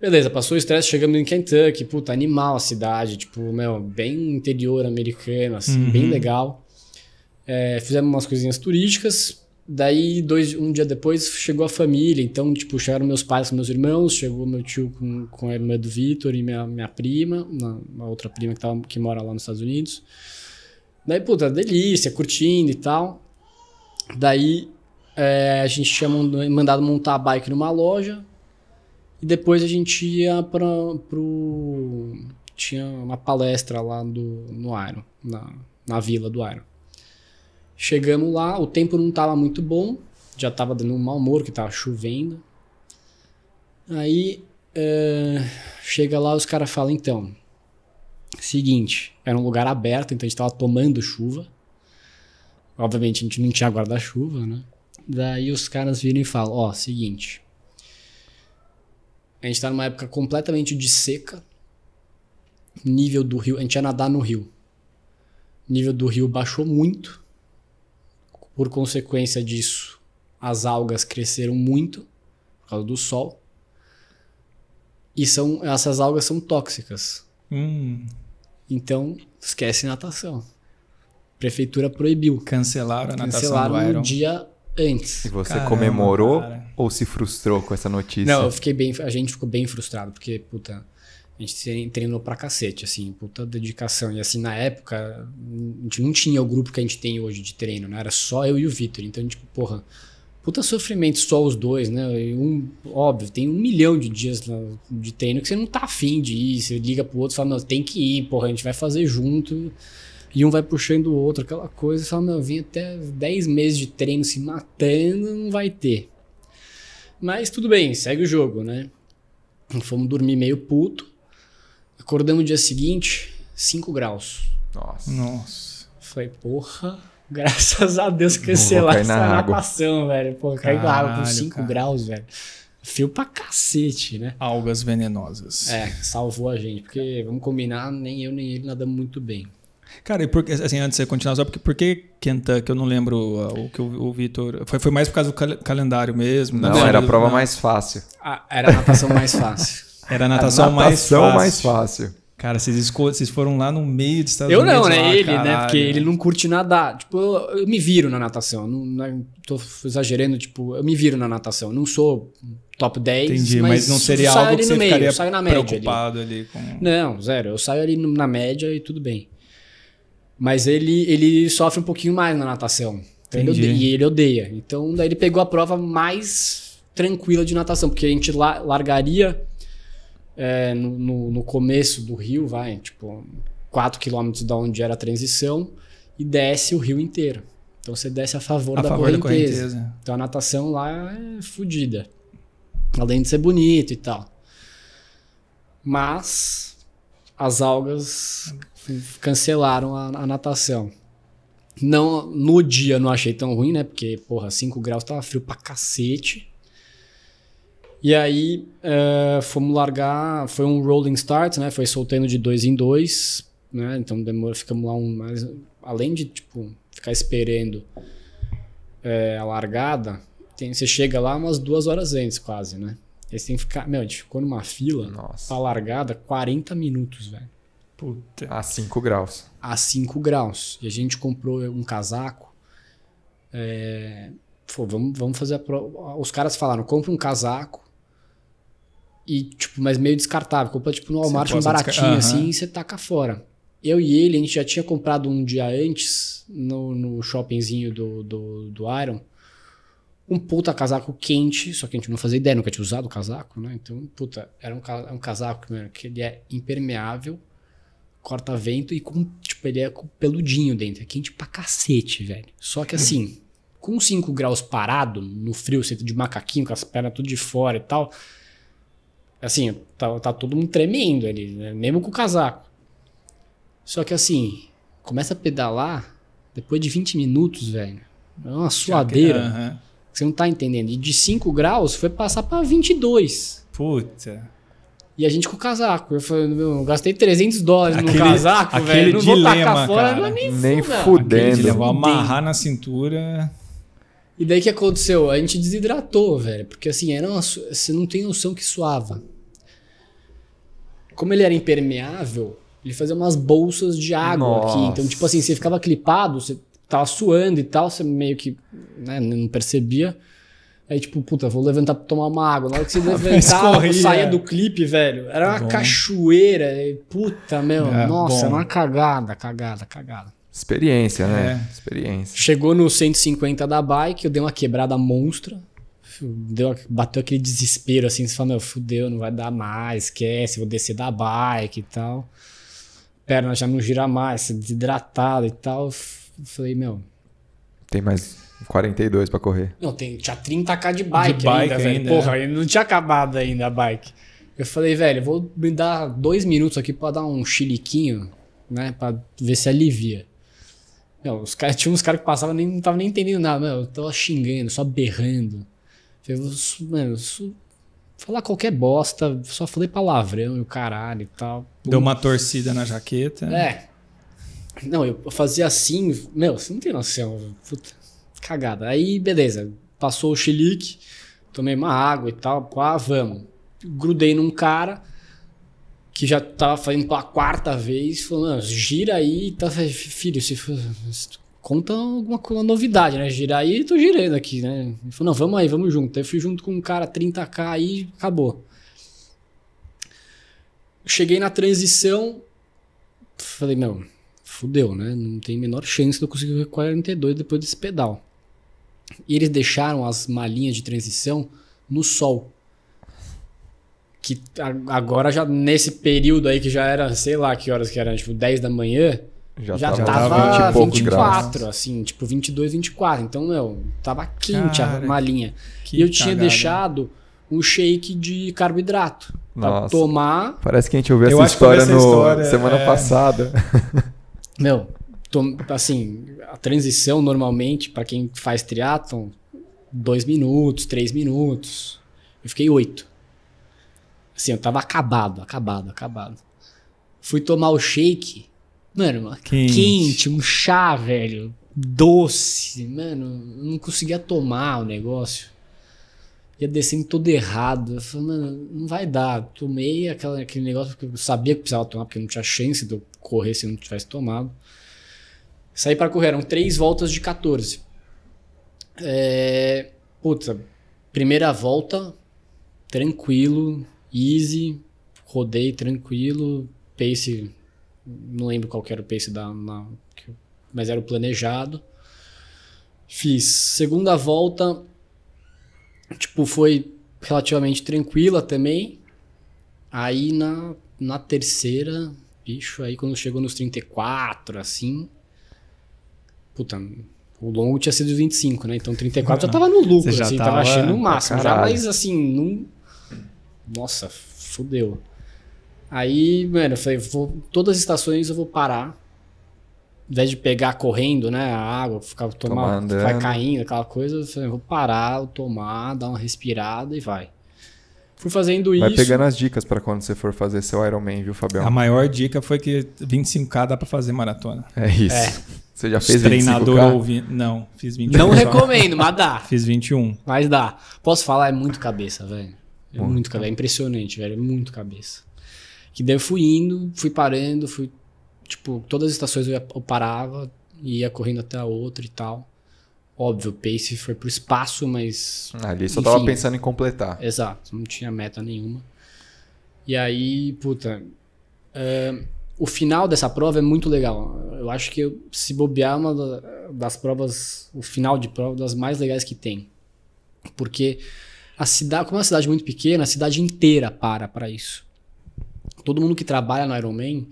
Beleza, passou o estresse, chegamos em Kentucky, puta, animal a cidade, tipo, meu, bem interior americano, assim, uhum. bem legal. É, fizemos umas coisinhas turísticas, daí dois, um dia depois chegou a família, então, tipo, chegaram meus pais com meus irmãos, chegou meu tio com, com a irmã do Vitor e minha, minha prima, uma, uma outra prima que, tava, que mora lá nos Estados Unidos. Daí, puta, tá delícia, curtindo e tal. Daí é, a gente tinha mandado montar a bike numa loja. E depois a gente ia pra, pro. Tinha uma palestra lá do, no Iron, na, na vila do Iron. Chegamos lá, o tempo não tava muito bom, já tava dando um mau humor, que tava chovendo. Aí é, chega lá, os caras falam, então, Seguinte, era um lugar aberto, então a gente estava tomando chuva. Obviamente a gente não tinha guarda-chuva, né? Daí os caras viram e falam: Ó, oh, seguinte. A gente tá numa época completamente de seca. Nível do rio. A gente ia nadar no rio. Nível do rio baixou muito. Por consequência disso, as algas cresceram muito por causa do sol. E são, essas algas são tóxicas. Hum. Então, esquece natação. Prefeitura proibiu. Cancelaram a natação Cancelaram do Iron. no dia antes. E você Caramba, comemorou cara. ou se frustrou com essa notícia? Não, eu fiquei bem, a gente ficou bem frustrado, porque, puta, a gente treinou pra cacete, assim, puta dedicação. E assim, na época, a gente não tinha o grupo que a gente tem hoje de treino, né? Era só eu e o Vitor. Então, tipo, porra, puta sofrimento só os dois, né? Um, óbvio, tem um milhão de dias de treino que você não tá afim de ir. Você liga pro outro e fala, não, tem que ir, porra, a gente vai fazer junto. E um vai puxando o outro, aquela coisa. Você fala, não, vim até 10 meses de treino se matando, não vai ter. Mas tudo bem, segue o jogo, né? Fomos dormir meio puto. Acordamos no dia seguinte, 5 graus. Nossa. Nossa. Falei, porra Graças a Deus cancelaram essa natação, velho. Pô, caiu na água com 5 graus, velho. Fio pra cacete, né? Algas venenosas. É, salvou a gente. Porque, vamos combinar, nem eu nem ele nadamos muito bem. Cara, e porque, assim, antes de você continuar, só porque, porque Kentucky, eu não lembro ah, o que o, o Vitor. Foi, foi mais por causa do cal calendário mesmo? Não, era a prova não. Né? mais fácil. Ah, era a natação mais fácil. Era a natação, a natação mais fácil. mais fácil. Cara, vocês, vocês foram lá no meio dos Estados eu Unidos. Eu não, né? Lá, ele, né, caralho. né? Porque ele não curte nadar. Tipo, eu, eu me viro na natação. não, não, é, tô exagerando, tipo, eu me viro na natação. Eu não sou top 10. Entendi, mas, mas não seria algo que você meio, ficaria eu saio na média preocupado ali. ali com... Não, zero. Eu saio ali na média e tudo bem. Mas ele, ele sofre um pouquinho mais na natação. Então ele odeia, e ele odeia. Então daí ele pegou a prova mais tranquila de natação, porque a gente largaria é, no, no, começo do rio, vai, tipo, 4 quilômetros de onde era a transição, e desce o rio inteiro. Então você desce a favor, a da, favor correnteza. da correnteza. Então a natação lá é fodida. Além de ser bonito e tal. Mas as algas cancelaram a, a natação. Não, no dia não achei tão ruim, né? Porque, porra, 5 graus tava frio pra cacete. E aí eh, fomos largar, foi um rolling start, né? Foi soltando de dois em dois, né? Então demora, ficamos lá um mais, além de tipo ficar esperando é, a largada, tem, você chega lá umas duas horas antes quase, né? Aí você tem que ficar, meu, a gente ficou numa fila Nossa. pra largada 40 minutos, velho. Puta. A 5 graus. A 5 graus. E a gente comprou um casaco. É, vamos, vamos fazer a prova. Os caras falaram: compra um casaco e, tipo, mas meio descartável. Compra, tipo, no Walmart, um baratinho uhum. assim, e você taca fora. Eu e ele, a gente já tinha comprado um dia antes, no, no shoppingzinho do, do, do Iron, um puta casaco quente, só que a gente não fazia ideia, nunca tinha usado o casaco, né? Então, puta, era um, é um casaco mano, que ele é impermeável, corta vento e com, tipo, ele é peludinho dentro. É quente pra cacete, velho. Só que assim, com 5 graus parado, no frio, você de macaquinho, com as pernas tudo de fora e tal Assim, tá, tá todo mundo tremendo ali, né? mesmo com o casaco. Só que assim, começa a pedalar, depois de 20 minutos, velho, é uma suadeira. Que, uh -huh. Você não tá entendendo. E de 5 graus foi passar para 22. Puta. E a gente com o casaco. Eu falei, meu, eu gastei 300 dólares aquele, no casaco, velho. Não dilema, tacar fora, cara. nem, nem fudendo. Aquele vou amarrar na cintura. E daí que aconteceu? A gente desidratou, velho. Porque assim, era uma, você não tem noção que suava. Como ele era impermeável, ele fazia umas bolsas de água Nossa. aqui. Então, tipo assim, você ficava clipado, você tava suando e tal, você meio que né, não percebia. Aí, tipo, puta, vou levantar pra tomar uma água. Na hora que você [LAUGHS] levantava, saía do clipe, velho. Era uma Bom. cachoeira. E, puta, meu, é, nossa, bom. era uma cagada, cagada, cagada. Experiência, né? É. Experiência. Chegou no 150 da bike, eu dei uma quebrada monstra. Deu, bateu aquele desespero assim, você fala, meu, fudeu, não vai dar mais, esquece, vou descer da bike e tal. Perna já não gira mais, desidratado e tal. Eu falei, meu. Tem mais 42 para correr. Não, tem, tinha 30k de bike, de bike ainda, ainda, velho. Porra, ainda é. não tinha acabado ainda a bike. Eu falei, velho, vou me dar dois minutos aqui para dar um chiliquinho, né? Pra ver se alivia os cara, tinha uns caras que passavam nem não tava nem entendendo nada, eu tava xingando, só berrando. Eu, mano, falar qualquer bosta, só falei palavrão e o caralho e tal. Deu uma torcida na jaqueta. É. Não, eu fazia assim, meu, você não tem noção. Puta, cagada. Aí, beleza, passou o xilique, tomei uma água e tal, pá, vamos. Grudei num cara, que já tava fazendo pela quarta vez, falando, gira aí, tá, filho, se, se conta alguma coisa, novidade, né? gira aí, tô girando aqui, né? Ele falou, não, vamos aí, vamos junto. Aí eu fui junto com um cara 30k aí, acabou. Cheguei na transição, falei, meu, fudeu, né? Não tem menor chance de eu conseguir 42 depois desse pedal. E eles deixaram as malinhas de transição no sol que agora já nesse período aí que já era, sei lá que horas que era, tipo 10 da manhã, já, já tava, tava 20 poucos 24, graus. assim, tipo 22, 24. Então, meu, tava quente Cara, a malinha. E eu cagada. tinha deixado um shake de carboidrato Nossa. pra tomar. Parece que a gente ouviu essa história, essa no é. semana é... passada. [LAUGHS] Meu, assim, a transição normalmente para quem faz triatlon, dois minutos, três minutos. Eu fiquei oito. Assim, eu tava acabado, acabado, acabado. Fui tomar o shake. Mano, quente, quente um chá, velho. Doce. Mano, eu não conseguia tomar o negócio. Ia descendo todo errado. Eu falei, mano, não vai dar. Tomei aquela, aquele negócio que eu sabia que precisava tomar, porque não tinha chance de eu correr se eu não tivesse tomado. Saí para correr, eram três voltas de 14. É, puta, primeira volta, tranquilo, easy, rodei tranquilo, pace, não lembro qual era o pace da, na, mas era o planejado. Fiz segunda volta, tipo, foi relativamente tranquila também. Aí na, na terceira, bicho, aí quando chegou nos 34, assim, puta, o longo tinha sido 25, né? Então 34 já tava no lucro, já assim, tava, tava achando o máximo. Já, mas assim, não nossa, fudeu. Aí, mano, eu falei, vou, todas as estações eu vou parar. Ao invés de pegar correndo, né, a água, ficar tomando, vai caindo, aquela coisa, eu falei, vou parar, tomar, dar uma respirada e vai. Fui fazendo Vai isso. pegando as dicas para quando você for fazer seu Ironman, viu, Fabião? A maior dica foi que 25K dá para fazer maratona. É isso. É. Você já Os fez treinador 25K? ouvi... Não, fiz 21. Não recomendo, mas dá. [LAUGHS] Fiz 21. Mas dá. Posso falar, é muito cabeça, velho. É muito, cara, é impressionante, velho. É muito cabeça. Que daí eu fui indo, fui parando, fui. Tipo, todas as estações eu, ia, eu parava, ia correndo até a outra e tal. Óbvio, o pace foi pro espaço, mas. Ah, ali só enfim, tava pensando em completar. Exato, não tinha meta nenhuma. E aí, puta. Uh, o final dessa prova é muito legal. Eu acho que se bobear é uma das provas, o final de prova, das mais legais que tem. Porque a cidade, como é uma cidade muito pequena, a cidade inteira para para isso. Todo mundo que trabalha no Ironman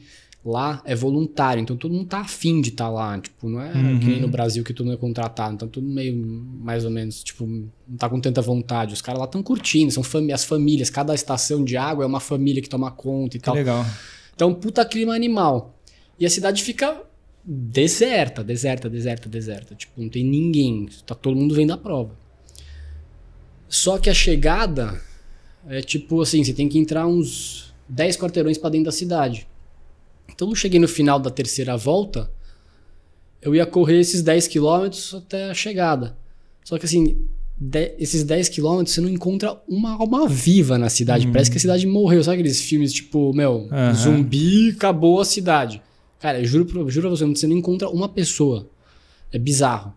lá é voluntário, então todo mundo tá afim de estar tá lá, tipo, não é uhum. que nem no Brasil que todo mundo é contratado, então todo meio mais ou menos, tipo, não tá com tanta vontade. Os caras lá estão curtindo, são fam as famílias, cada estação de água é uma família que toma conta e que tal. Legal. Então, puta clima animal. E a cidade fica deserta, deserta, deserta, deserta, tipo, não tem ninguém, tá todo mundo vendo a prova. Só que a chegada é tipo assim, você tem que entrar uns 10 quarteirões para dentro da cidade. Então eu cheguei no final da terceira volta, eu ia correr esses 10 quilômetros até a chegada. Só que assim, de, esses 10 quilômetros você não encontra uma alma viva na cidade. Uhum. Parece que a cidade morreu. Sabe aqueles filmes tipo, meu, uhum. zumbi, acabou a cidade. Cara, eu juro, juro você, você não encontra uma pessoa. É bizarro.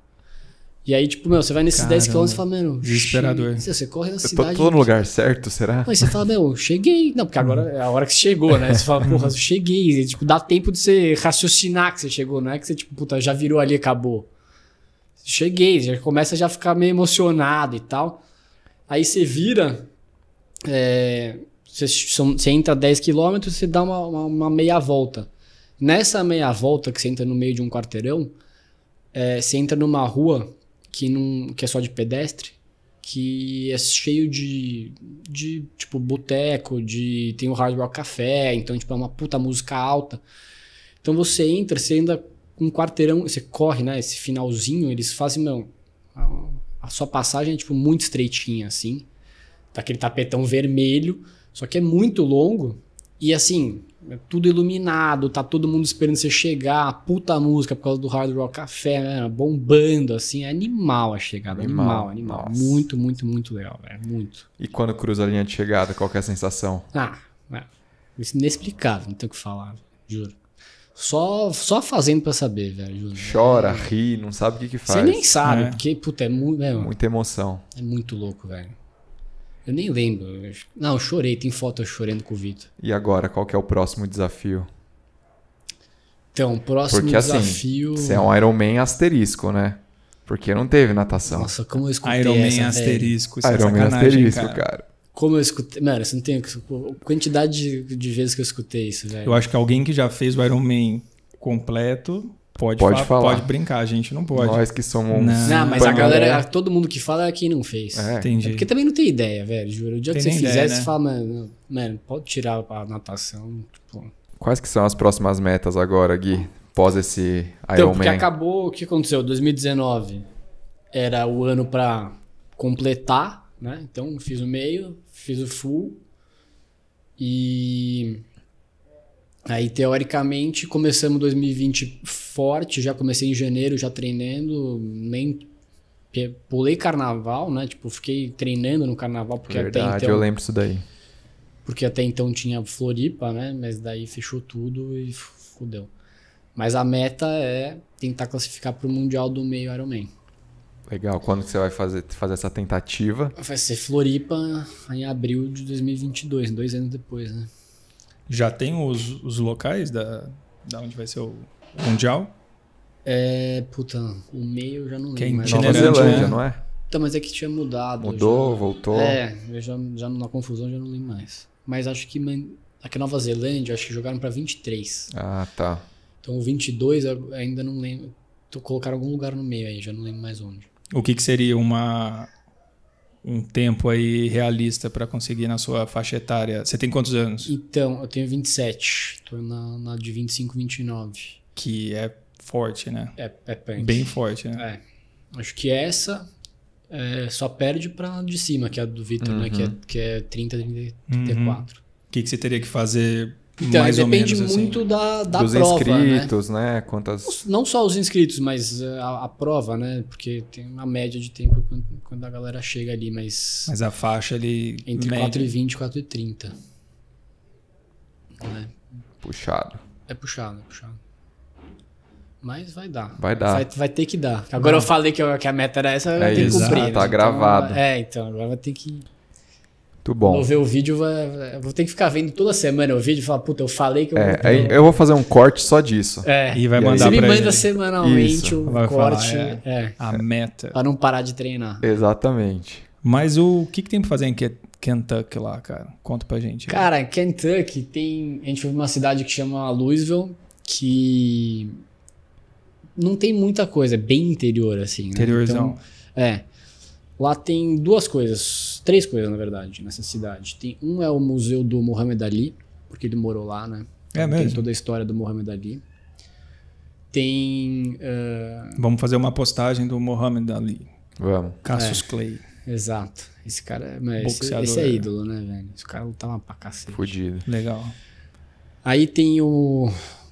E aí, tipo, meu, você vai nesses 10km e fala, mano. Desesperador. Você corre na eu cidade. Eu tô, tô no lugar certo, será? Aí você fala, meu, cheguei. Não, porque agora é a hora que você chegou, né? Você fala, porra, eu uhum. cheguei. E, tipo, dá tempo de você raciocinar que você chegou. Não é que você, tipo, puta, já virou ali acabou. Cheguei, já começa a já ficar meio emocionado e tal. Aí você vira. É, você, você entra 10km e você dá uma, uma, uma meia volta. Nessa meia volta que você entra no meio de um quarteirão, é, você entra numa rua que, não, que é só de pedestre, que é cheio de, de tipo, boteco, de tem o Hard Rock Café, então, tipo, é uma puta música alta. Então você entra, você ainda um quarteirão, você corre, né? Esse finalzinho, eles fazem, não, a sua passagem é, tipo, muito estreitinha, assim. Tá aquele tapetão vermelho, só que é muito longo, e assim, é tudo iluminado, tá todo mundo esperando você chegar, puta música por causa do Hard Rock Café, né? bombando, assim, é animal a chegada, animal, animal. animal. Muito, muito, muito legal, velho, muito. E quando cruza a linha de chegada, qual é a sensação? Ah, é, é inexplicável, não tem o que falar, juro. Só, só fazendo para saber, velho, juro. Chora, é, ri, não sabe o que que faz. Você nem sabe, é. porque, puta, é, muito, é, muita emoção. É muito louco, velho. Eu nem lembro. Não, eu chorei. Tem foto chorando com o Vitor. E agora, qual que é o próximo desafio? Então, próximo Porque, assim, desafio... Assim, você é um Iron Man asterisco, né? Porque não teve natação. Nossa, como eu escutei Iron Man asterisco. Isso é Iron é Man asterisco, cara. cara. Como eu escutei... Mano, você não tem... Quantidade de vezes que eu escutei isso, velho. Eu acho que alguém que já fez o Iron Man completo Pode, pode falar. Pode brincar, a gente não pode. Nós que somos. Não, não mas a galera, todo mundo que fala é quem não fez. É. Entendi. É porque também não tem ideia, velho. Juro. O dia tem que você ideia, fizer, né? você fala, mano, mano, pode tirar a natação. Tipo... Quais que são as próximas metas agora, Gui? Após esse então, Ironman? Então, porque Man. acabou, o que aconteceu? 2019 era o ano para completar, né? Então, fiz o meio, fiz o full. E Aí, teoricamente, começamos 2020 forte, já comecei em janeiro, já treinando, nem pulei carnaval, né? Tipo, fiquei treinando no carnaval, porque Verdade, até então... eu lembro isso daí. Porque até então tinha Floripa, né? Mas daí fechou tudo e fudeu. Mas a meta é tentar classificar para o Mundial do Meio Ironman. Legal. Quando que você vai fazer, fazer essa tentativa? Vai ser Floripa em abril de 2022, dois anos depois, né? já tem os, os locais da, da onde vai ser o Mundial? É, puta, o meio eu já não lembro. Que é Nova Zelândia, né? não é? Então, mas é que tinha mudado. Mudou, já, voltou. É, eu já, já na confusão já não lembro mais. Mas acho que aqui na Nova Zelândia, acho que jogaram para 23. Ah, tá. Então o 22 ainda não lembro. Colocaram algum lugar no meio aí, já não lembro mais onde. O que, que seria uma um tempo aí realista para conseguir na sua faixa etária? Você tem quantos anos? Então, eu tenho 27. Tô na, na de 25, 29. Que é forte, né? É, é punk. Bem forte, né? É. Acho que essa é, só perde pra de cima, que é a do Victor, uhum. né? Que é, uhum. que é 30, 34. O uhum. que, que você teria que fazer então, mais depende menos, assim. muito assim, da, da dos prova. Dos né? inscritos, né? né? Quantas... Não só os inscritos, mas eh, a, a, prova, né? Porque tem uma média de tempo quando, quando a galera chega ali, mas. Mas a faixa ali. Entre média... 4h20 e 4h30. Né? Puxado. É puxado, é puxado. Mas vai dar. Vai dar. Vai, vai ter que dar. Agora vai. eu falei que, eu, que, a meta era essa, vai é ter que cumprir. Ah, tá né? Então, gravado. Então, é, então, agora vai ter que. Muito bom. Vou ver o vídeo, vou ter que ficar vendo toda semana o vídeo e falar, puta, eu falei que eu é, vou. Eu vou fazer um corte só disso. É. E vai mandar Você me manda semanalmente Isso. um corte. Falar, é, é, a é. meta. Pra não parar de treinar. Exatamente. Mas o que, que tem pra fazer em Kentucky lá, cara? Conta pra gente. Aí. Cara, Kentucky tem. A gente foi pra uma cidade que chama Louisville, que. Não tem muita coisa, é bem interior, assim. Né? Interiorzão. Né? Então, é. Lá tem duas coisas, três coisas na verdade, nessa cidade. Tem um é o museu do Mohamed Ali, porque ele morou lá, né? É então, mesmo. Tem toda a história do Mohamed Ali. Tem. Uh... Vamos fazer uma postagem do Mohamed Ali. Vamos. Cassius é, Clay. Exato. Esse cara é. Esse, esse, é ídolo, né, velho? Esse cara lutava pra cacete. Fudido. Legal. Aí tem o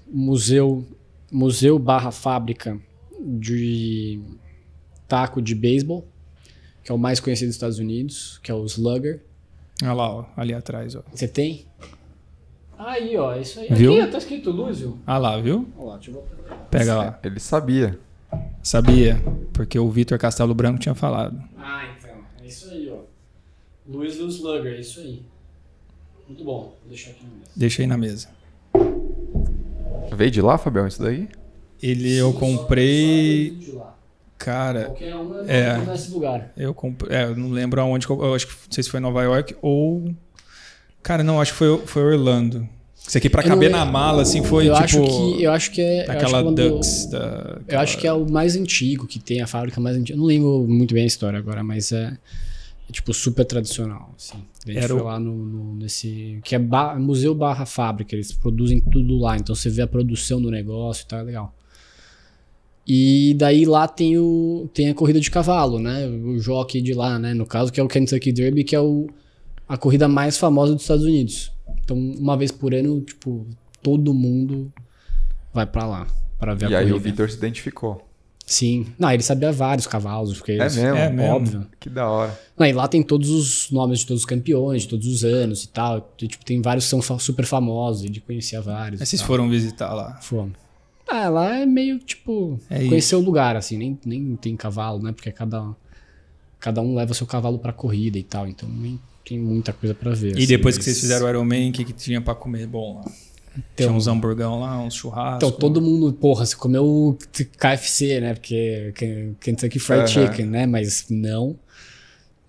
museu, museu barra fábrica de taco de beisebol que é o mais conhecido dos Estados Unidos, que é o Slugger. Olha lá, ó, ali atrás. Ó. Você tem? Aí, ó, isso aí. Viu? Aqui tá escrito Lúzio. Ah lá, viu? Olha lá, deixa eu... Pega lá. Ele sabia. Sabia, porque o Vitor Castelo Branco tinha falado. Ah, então. É isso aí, ó. Luiz Luz Slugger, é isso aí. Muito bom. Vou deixar aqui na mesa. Deixa aí na mesa. Veio de lá, Fabião, isso daí? Ele eu comprei. Cara. Qualquer uma é, nesse lugar. Eu comprei. É, eu não lembro aonde. Eu acho que não sei se foi Nova York ou. Cara, não, acho que foi, foi Orlando. Isso aqui pra caber na mala, assim, foi eu tipo. Acho que, eu acho que é. Aquela acho Dux. Da, aquela... Eu acho que é o mais antigo que tem, a fábrica mais antiga. Eu não lembro muito bem a história agora, mas é. é tipo, super tradicional. Assim. A gente Era foi lá no, no, nesse. Que é bar, museu barra fábrica, eles produzem tudo lá. Então você vê a produção do negócio e tá legal. E daí lá tem, o, tem a corrida de cavalo, né? O jockey de lá, né? No caso, que é o Kentucky Derby, que é o, a corrida mais famosa dos Estados Unidos. Então, uma vez por ano, tipo, todo mundo vai para lá para ver e a corrida. E aí o Vitor se identificou. Sim. Não, ele sabia vários cavalos, porque é eles, mesmo, é mesmo. óbvio. Que da hora. Não, e lá tem todos os nomes de todos os campeões, de todos os anos e tal. E, tipo, tem vários que são super famosos, ele conhecia vários. Mas vocês tal. foram visitar lá? Fomos. Ah, lá é meio tipo. É conhecer isso. o lugar, assim, nem, nem tem cavalo, né? Porque cada, cada um leva seu cavalo pra corrida e tal, então nem tem muita coisa pra ver. E assim, depois mas... que vocês fizeram o Iron Man, o que, que tinha pra comer bom lá? Então, Tinha uns hamburgão lá, uns churrascos. Então, todo mundo, porra, você comeu KFC, né? Porque Kentucky Fried uhum. Chicken, né? Mas não.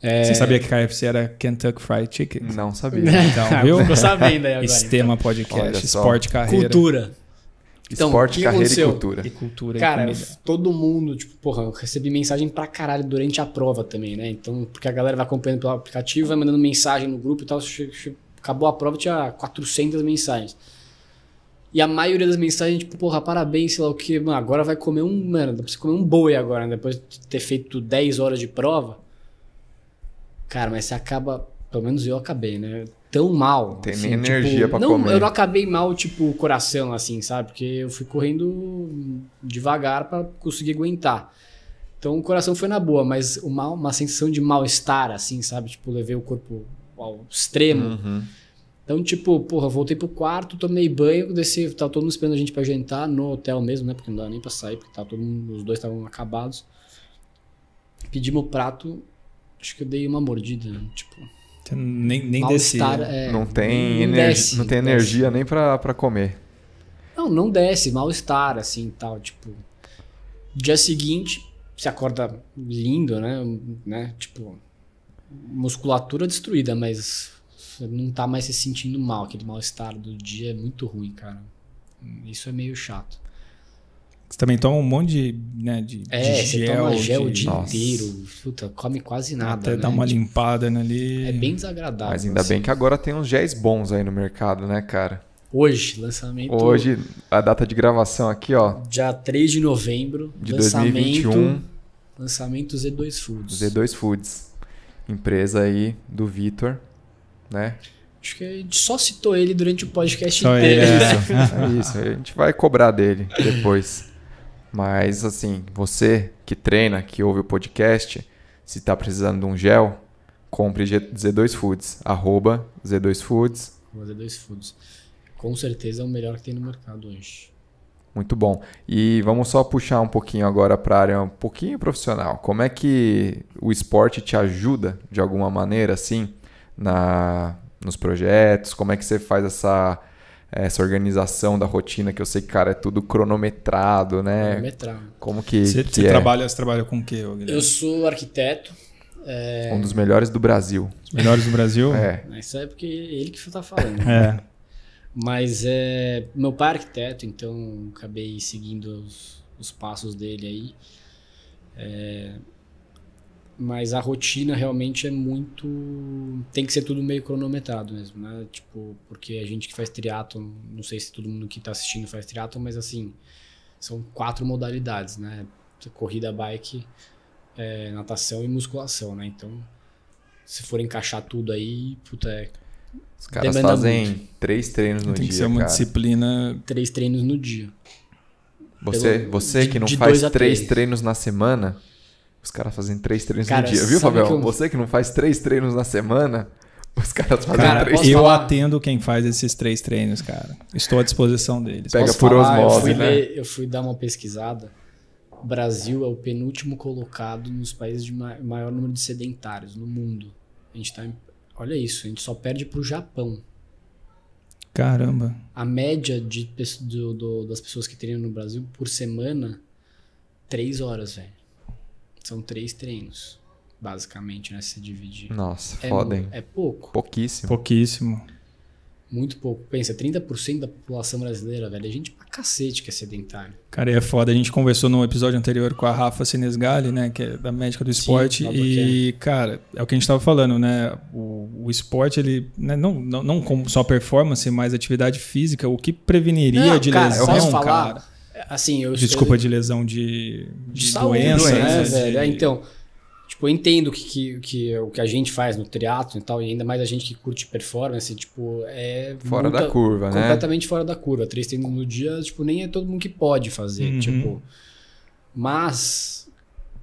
É... Você sabia que KFC era Kentucky Fried Chicken? Não sabia. Então, [LAUGHS] viu? eu sabendo aí agora. sistema então. podcast, esporte, carreira. Cultura. Então, Esporte, carreira aconteceu? e cultura. E cultura Cara, e todo mundo, tipo, porra, eu recebi mensagem pra caralho durante a prova também, né? Então, porque a galera vai acompanhando pelo aplicativo, vai mandando mensagem no grupo e tal. Acabou a prova, tinha 400 mensagens. E a maioria das mensagens, tipo, porra, parabéns, sei lá o que, mano, agora vai comer um, mano, dá pra você comer um boi agora, né? depois de ter feito 10 horas de prova. Cara, mas você acaba, pelo menos eu acabei, né? tão mal. Tem assim, nem tipo, energia pra não, comer. Eu não acabei mal, tipo, o coração, assim, sabe? Porque eu fui correndo devagar para conseguir aguentar. Então o coração foi na boa, mas uma, uma sensação de mal-estar, assim, sabe? Tipo, levei o corpo ao extremo. Uhum. Então, tipo, porra, voltei pro quarto, tomei banho, desci, tava tá todo mundo esperando a gente pra jantar no hotel mesmo, né? Porque não dava nem pra sair, porque tava tá todo mundo, os dois estavam acabados. Pedi meu prato, acho que eu dei uma mordida, né? tipo, nem, nem É, né? não tem, desce, não tem energia desce. nem para comer. Não, não desce, mal-estar, assim tal. Tipo, dia seguinte, você acorda lindo, né? né? Tipo, musculatura destruída, mas você não tá mais se sentindo mal. Aquele mal-estar do dia é muito ruim, cara. Isso é meio chato. Você também toma um monte de, né, de, é, de gel. toma gel de... o dia inteiro. Puta, come quase nada. Até né? dá uma tipo, limpada ali. É bem desagradável. Mas ainda assim. bem que agora tem uns géis bons aí no mercado, né, cara? Hoje, lançamento. Hoje, a data de gravação aqui, ó. Dia 3 de novembro de lançamento, 2021. Lançamento Z2 Foods. Z2 Foods. Empresa aí do Vitor, né? Acho que a gente só citou ele durante o podcast só inteiro. É isso, [LAUGHS] é isso. A gente vai cobrar dele depois. Mas assim, você que treina, que ouve o podcast, se está precisando de um gel, compre Z2 Foods, arroba Z2 Foods. Z2 Foods. Com certeza é o melhor que tem no mercado hoje. Muito bom. E vamos só puxar um pouquinho agora para a área um pouquinho profissional. Como é que o esporte te ajuda de alguma maneira assim na nos projetos? Como é que você faz essa é, essa organização da rotina que eu sei que, cara, é tudo cronometrado, né? Cronometrado. Como que. Você, que você é? trabalha, você trabalha com o quê, Guilherme? Eu sou arquiteto. É... Um dos melhores do Brasil. Os melhores do Brasil? é. Isso é porque ele que está falando. é. Mas é, meu pai é arquiteto, então acabei seguindo os, os passos dele aí. É, mas a rotina realmente é muito. Tem que ser tudo meio cronometrado mesmo, né? Tipo, porque a gente que faz triatlon, não sei se todo mundo que está assistindo faz triatlon, mas assim, são quatro modalidades, né? Corrida, bike, é, natação e musculação, né? Então, se for encaixar tudo aí, puta, é os caras Demanda fazem muito. três treinos no Tem dia. Tem que ser uma cara. disciplina. Três treinos no dia. Você, Pelo, você que não faz três, três treinos na semana, os caras fazem três treinos cara, no dia, viu, Fabião? eu... Você que não faz três treinos na semana, os caras fazem cara, três treinos. Eu falar... atendo quem faz esses três treinos, cara. Estou à disposição deles. Pega por osmose, eu fui né? Ler, eu fui dar uma pesquisada. O Brasil é o penúltimo colocado nos países de maior número de sedentários no mundo. A gente tá. Em... Olha isso, a gente só perde pro Japão. Caramba. A média de, do, do, das pessoas que treinam no Brasil por semana, três horas, velho. São três treinos, basicamente, né? Se dividir. Nossa, é foda, hein? É pouco. Pouquíssimo. Pouquíssimo. Muito pouco. Pensa, 30% da população brasileira, velho, é gente pra cacete que é sedentário. Cara, e é foda. A gente conversou no episódio anterior com a Rafa Sinesgali, né, que é da médica do esporte. Sim, e, cara, é o que a gente tava falando, né? O, o esporte, ele, né, não, não, não só performance, mas atividade física, o que preveniria não, de cara, lesão, eu posso falar, cara? assim, eu Desculpa eu, de lesão de, de, de saúde, doença, né, né? velho? É, então, tipo, eu entendo que, que, que é o que a gente faz no triatlo e tal, e ainda mais a gente que curte performance, tipo, é fora muita, da curva, completamente né? Completamente fora da curva. Três treinos no dia, tipo, nem é todo mundo que pode fazer, uhum. tipo. Mas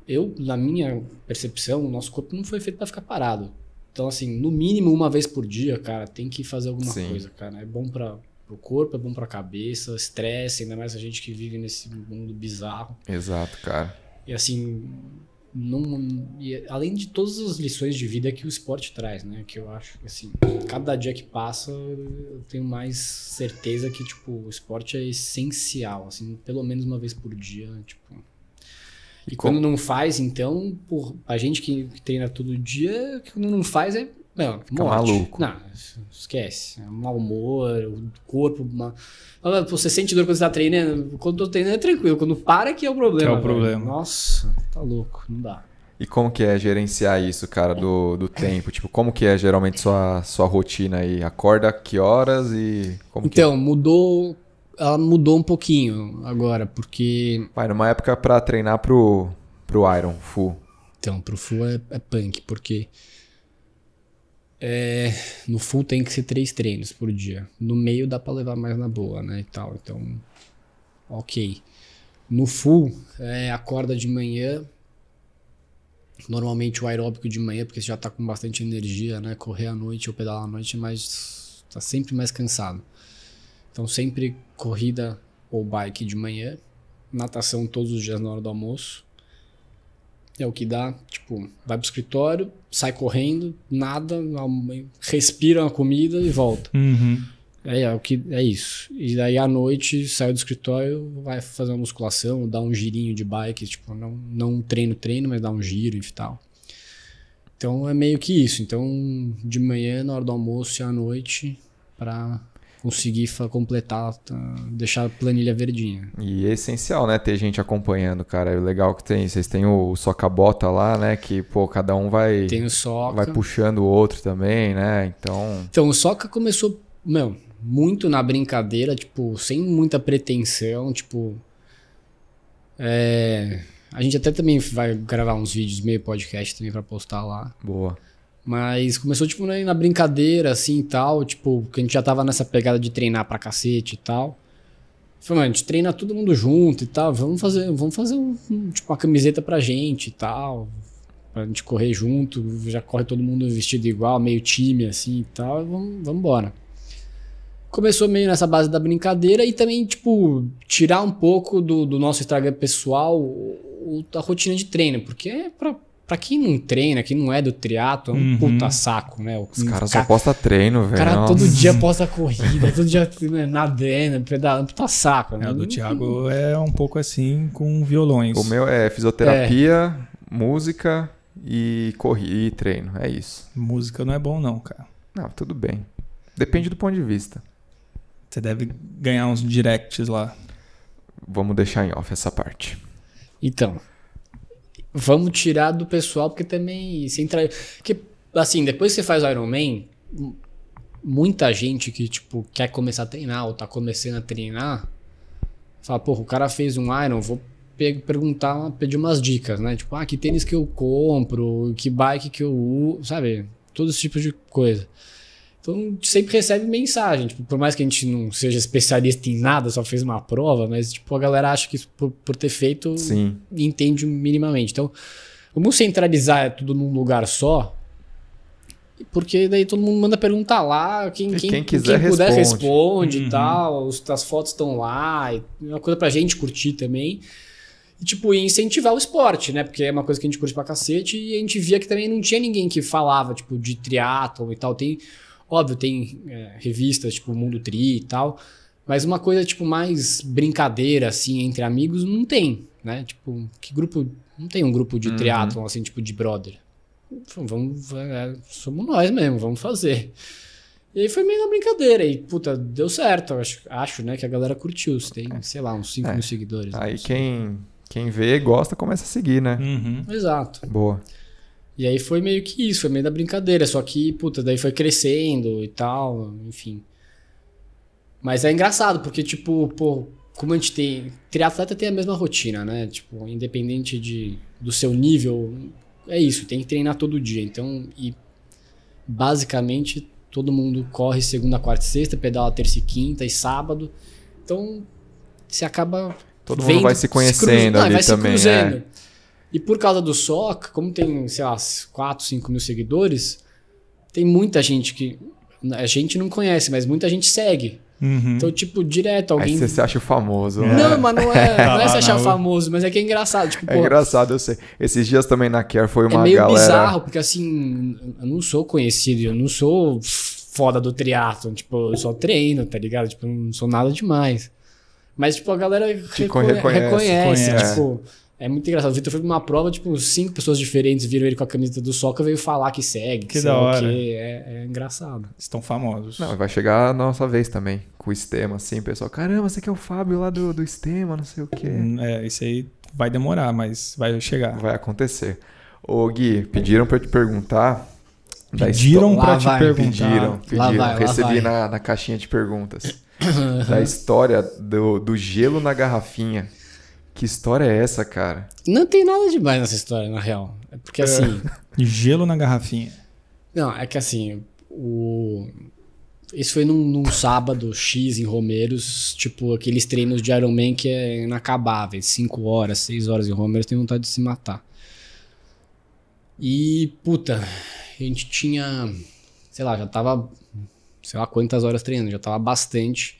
eu, na minha percepção, o nosso corpo não foi feito para ficar parado. Então, assim, no mínimo uma vez por dia, cara, tem que fazer alguma Sim. coisa, cara. É bom para pro corpo, é bom pra cabeça, estresse, ainda mais a gente que vive nesse mundo bizarro. Exato, cara. E assim, não, e além de todas as lições de vida que o esporte traz, né? Que eu acho que assim, cada dia que passa, eu tenho mais certeza que tipo, o esporte é essencial, assim, pelo menos uma vez por dia, tipo. E, quando não faz, então, por a gente que, que treina todo dia, quando não faz é não, Fica morte. maluco. Não, esquece. É Mal humor, o corpo. Você sente dor quando você tá treinando. Quando tô treinando é tranquilo. Quando para que é o problema. Que é o problema. Velho. Nossa, tá louco, não dá. E como que é gerenciar isso, cara, do, do tempo? Tipo, como que é geralmente sua, sua rotina aí? Acorda que horas e como é? Então, é? mudou. Ela mudou um pouquinho agora, porque. Vai, numa época pra treinar pro, pro Iron Full. Então, pro Full é, é punk, porque é, no full tem que ser três treinos por dia. No meio dá para levar mais na boa, né? E tal. Então, ok. No full, é, acorda de manhã. Normalmente o aeróbico de manhã, porque você já tá com bastante energia, né? Correr à noite ou pedalar à noite, mas tá sempre mais cansado. Então, sempre corrida ou bike de manhã. Natação todos os dias na hora do almoço. É o que dá, tipo, vai pro escritório, sai correndo, nada, respira uma comida e volta. Uhum. É, é, o que, é isso. E daí à noite sai do escritório, vai fazer uma musculação, dá um girinho de bike, tipo, não, não treino, treino, mas dá um giro e tal. Então é meio que isso. Então, de manhã, na hora do almoço e à noite, para conseguir completar, tá, deixar a planilha verdinha. E é essencial, né, ter gente acompanhando, cara. É o legal que tem, vocês têm o socabota lá, né, que pô, cada um vai tem o soca. vai puxando o outro também, né? Então Então o soca começou, meu, muito na brincadeira, tipo, sem muita pretensão, tipo é... a gente até também vai gravar uns vídeos meio podcast também para postar lá. Boa. Mas começou, tipo, né, na brincadeira, assim e tal, tipo, que a gente já tava nessa pegada de treinar pra cacete e tal. Falei, mano, a gente treina todo mundo junto e tal, vamos fazer, vamos fazer um, tipo, uma camiseta pra gente e tal. Pra gente correr junto, já corre todo mundo vestido igual, meio time assim e tal, vamos, vamos embora. Começou meio nessa base da brincadeira e também, tipo, tirar um pouco do, do nosso Instagram pessoal a rotina de treino, porque é pra Pra quem não treina, quem não é do triato, é um uhum. puta saco, né? Os caras cara, só posta treino, velho. O cara Nossa. todo dia posta corrida, todo dia né, nadando, pedalando, puta saco, é, né? O do Thiago é um pouco assim com violões. O meu é fisioterapia, é. música e corrida e treino, é isso. Música não é bom não, cara. Não, tudo bem. Depende do ponto de vista. Você deve ganhar uns directs lá. Vamos deixar em off essa parte. Então, vamos tirar do pessoal, porque também se entra Porque, assim, depois que você faz o Iron Man, muita gente que, tipo, quer começar a treinar ou tá começando a treinar, fala, porra, o cara fez um Iron, vou perguntar, pedir umas dicas, né? Tipo, ah, que tênis que eu compro, que bike que eu uso, sabe? Todos esse tipos de coisa. Então, sempre recebe mensagem. Tipo, por mais que a gente não seja especialista em nada, só fez uma prova, mas tipo, a galera acha que por, por ter feito, Sim. entende minimamente. Então, vamos centralizar é tudo num lugar só, porque daí todo mundo manda perguntar lá, quem, quem, quem, quiser, quem puder responde, responde uhum. e tal, as fotos estão lá, é uma coisa pra gente curtir também. E, tipo, incentivar o esporte, né? Porque é uma coisa que a gente curte pra cacete e a gente via que também não tinha ninguém que falava, tipo, de triatlon e tal. Tem Óbvio, tem é, revistas tipo Mundo Tri e tal, mas uma coisa tipo mais brincadeira assim entre amigos não tem, né? Tipo, que grupo não tem um grupo de uhum. triatlon assim, tipo de brother. Vamos, é, somos nós mesmo, vamos fazer. E aí foi meio na brincadeira e puta, deu certo, acho, acho, né, que a galera curtiu, se tem, sei lá, uns 5 é. mil seguidores. Aí quem quem vê, gosta, começa a seguir, né? Uhum. Exato. Boa. E aí foi meio que isso, foi meio da brincadeira, só que, puta, daí foi crescendo e tal, enfim. Mas é engraçado, porque, tipo, pô, como a gente tem. Triatleta tem a mesma rotina, né? Tipo, independente de, do seu nível, é isso, tem que treinar todo dia. Então, e basicamente todo mundo corre segunda, quarta e sexta, pedala terça e quinta e sábado. Então, você acaba. Todo vendo, mundo vai se conhecendo se cruzando, ali não, também. Se cruzando. É. E por causa do SOC, como tem, sei lá, 4, 5 mil seguidores, tem muita gente que. A gente não conhece, mas muita gente segue. Uhum. Então, tipo, direto alguém. Aí você se acha famoso, né? Não, mas não é, [LAUGHS] tá não é se achar famoso, mas é que é engraçado. Tipo, é pô, engraçado, eu sei. Esses dias também na Care foi é uma galera. É meio galera... bizarro, porque assim, eu não sou conhecido, eu não sou foda do triatlon. Tipo, eu só treino, tá ligado? Tipo, não sou nada demais. Mas, tipo, a galera reco reconhece, reconhece, reconhece. Tipo, é. É muito engraçado. O Vitor foi pra uma prova, tipo, cinco pessoas diferentes viram ele com a camisa do Soca e veio falar que segue. Que, que da hora. É, é, engraçado. Estão famosos. Não, vai chegar a nossa vez também, com o Estema, assim, pessoal. Caramba, você que é o Fábio lá do, do Estema, não sei o quê. Hum, é, isso aí vai demorar, mas vai chegar. Vai acontecer. Ô, Gui, pediram pra eu te perguntar. Pediram pra te vai, perguntar. Pediram, pediram. Vai, Recebi na, na caixinha de perguntas. [COUGHS] da história do, do gelo na garrafinha. Que história é essa, cara? Não tem nada demais nessa história, na real. É porque é. assim. Gelo na garrafinha. Não, é que assim, o. Isso foi num, num, sábado X em Romeiros, tipo aqueles treinos de Iron Man que é inacabável, 5 horas, 6 horas em Romeiros, tem vontade de se matar. E, puta, a gente tinha, sei lá, já tava, sei lá quantas horas treinando, já tava bastante.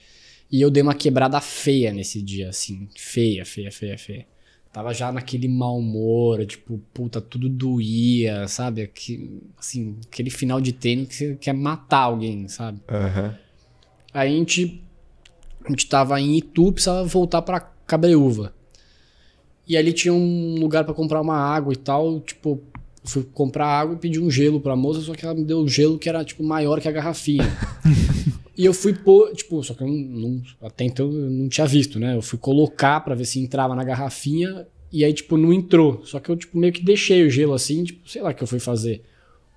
E eu dei uma quebrada feia nesse dia, assim. Feia, feia, feia, feia. Tava já naquele mau humor, tipo, puta, tudo doía, sabe? Que, assim, aquele final de treino que você quer matar alguém, sabe? Uhum. Aí a gente, a gente tava em Itu, precisava voltar pra Cabreúva. E ali tinha um lugar para comprar uma água e tal, tipo, fui comprar água e pedi um gelo pra moça, só que ela me deu um gelo que era, tipo, maior que a garrafinha. [LAUGHS] E eu fui pôr, tipo, só que eu não, até então eu não tinha visto, né? Eu fui colocar para ver se entrava na garrafinha e aí, tipo, não entrou. Só que eu, tipo, meio que deixei o gelo assim, tipo, sei lá o que eu fui fazer.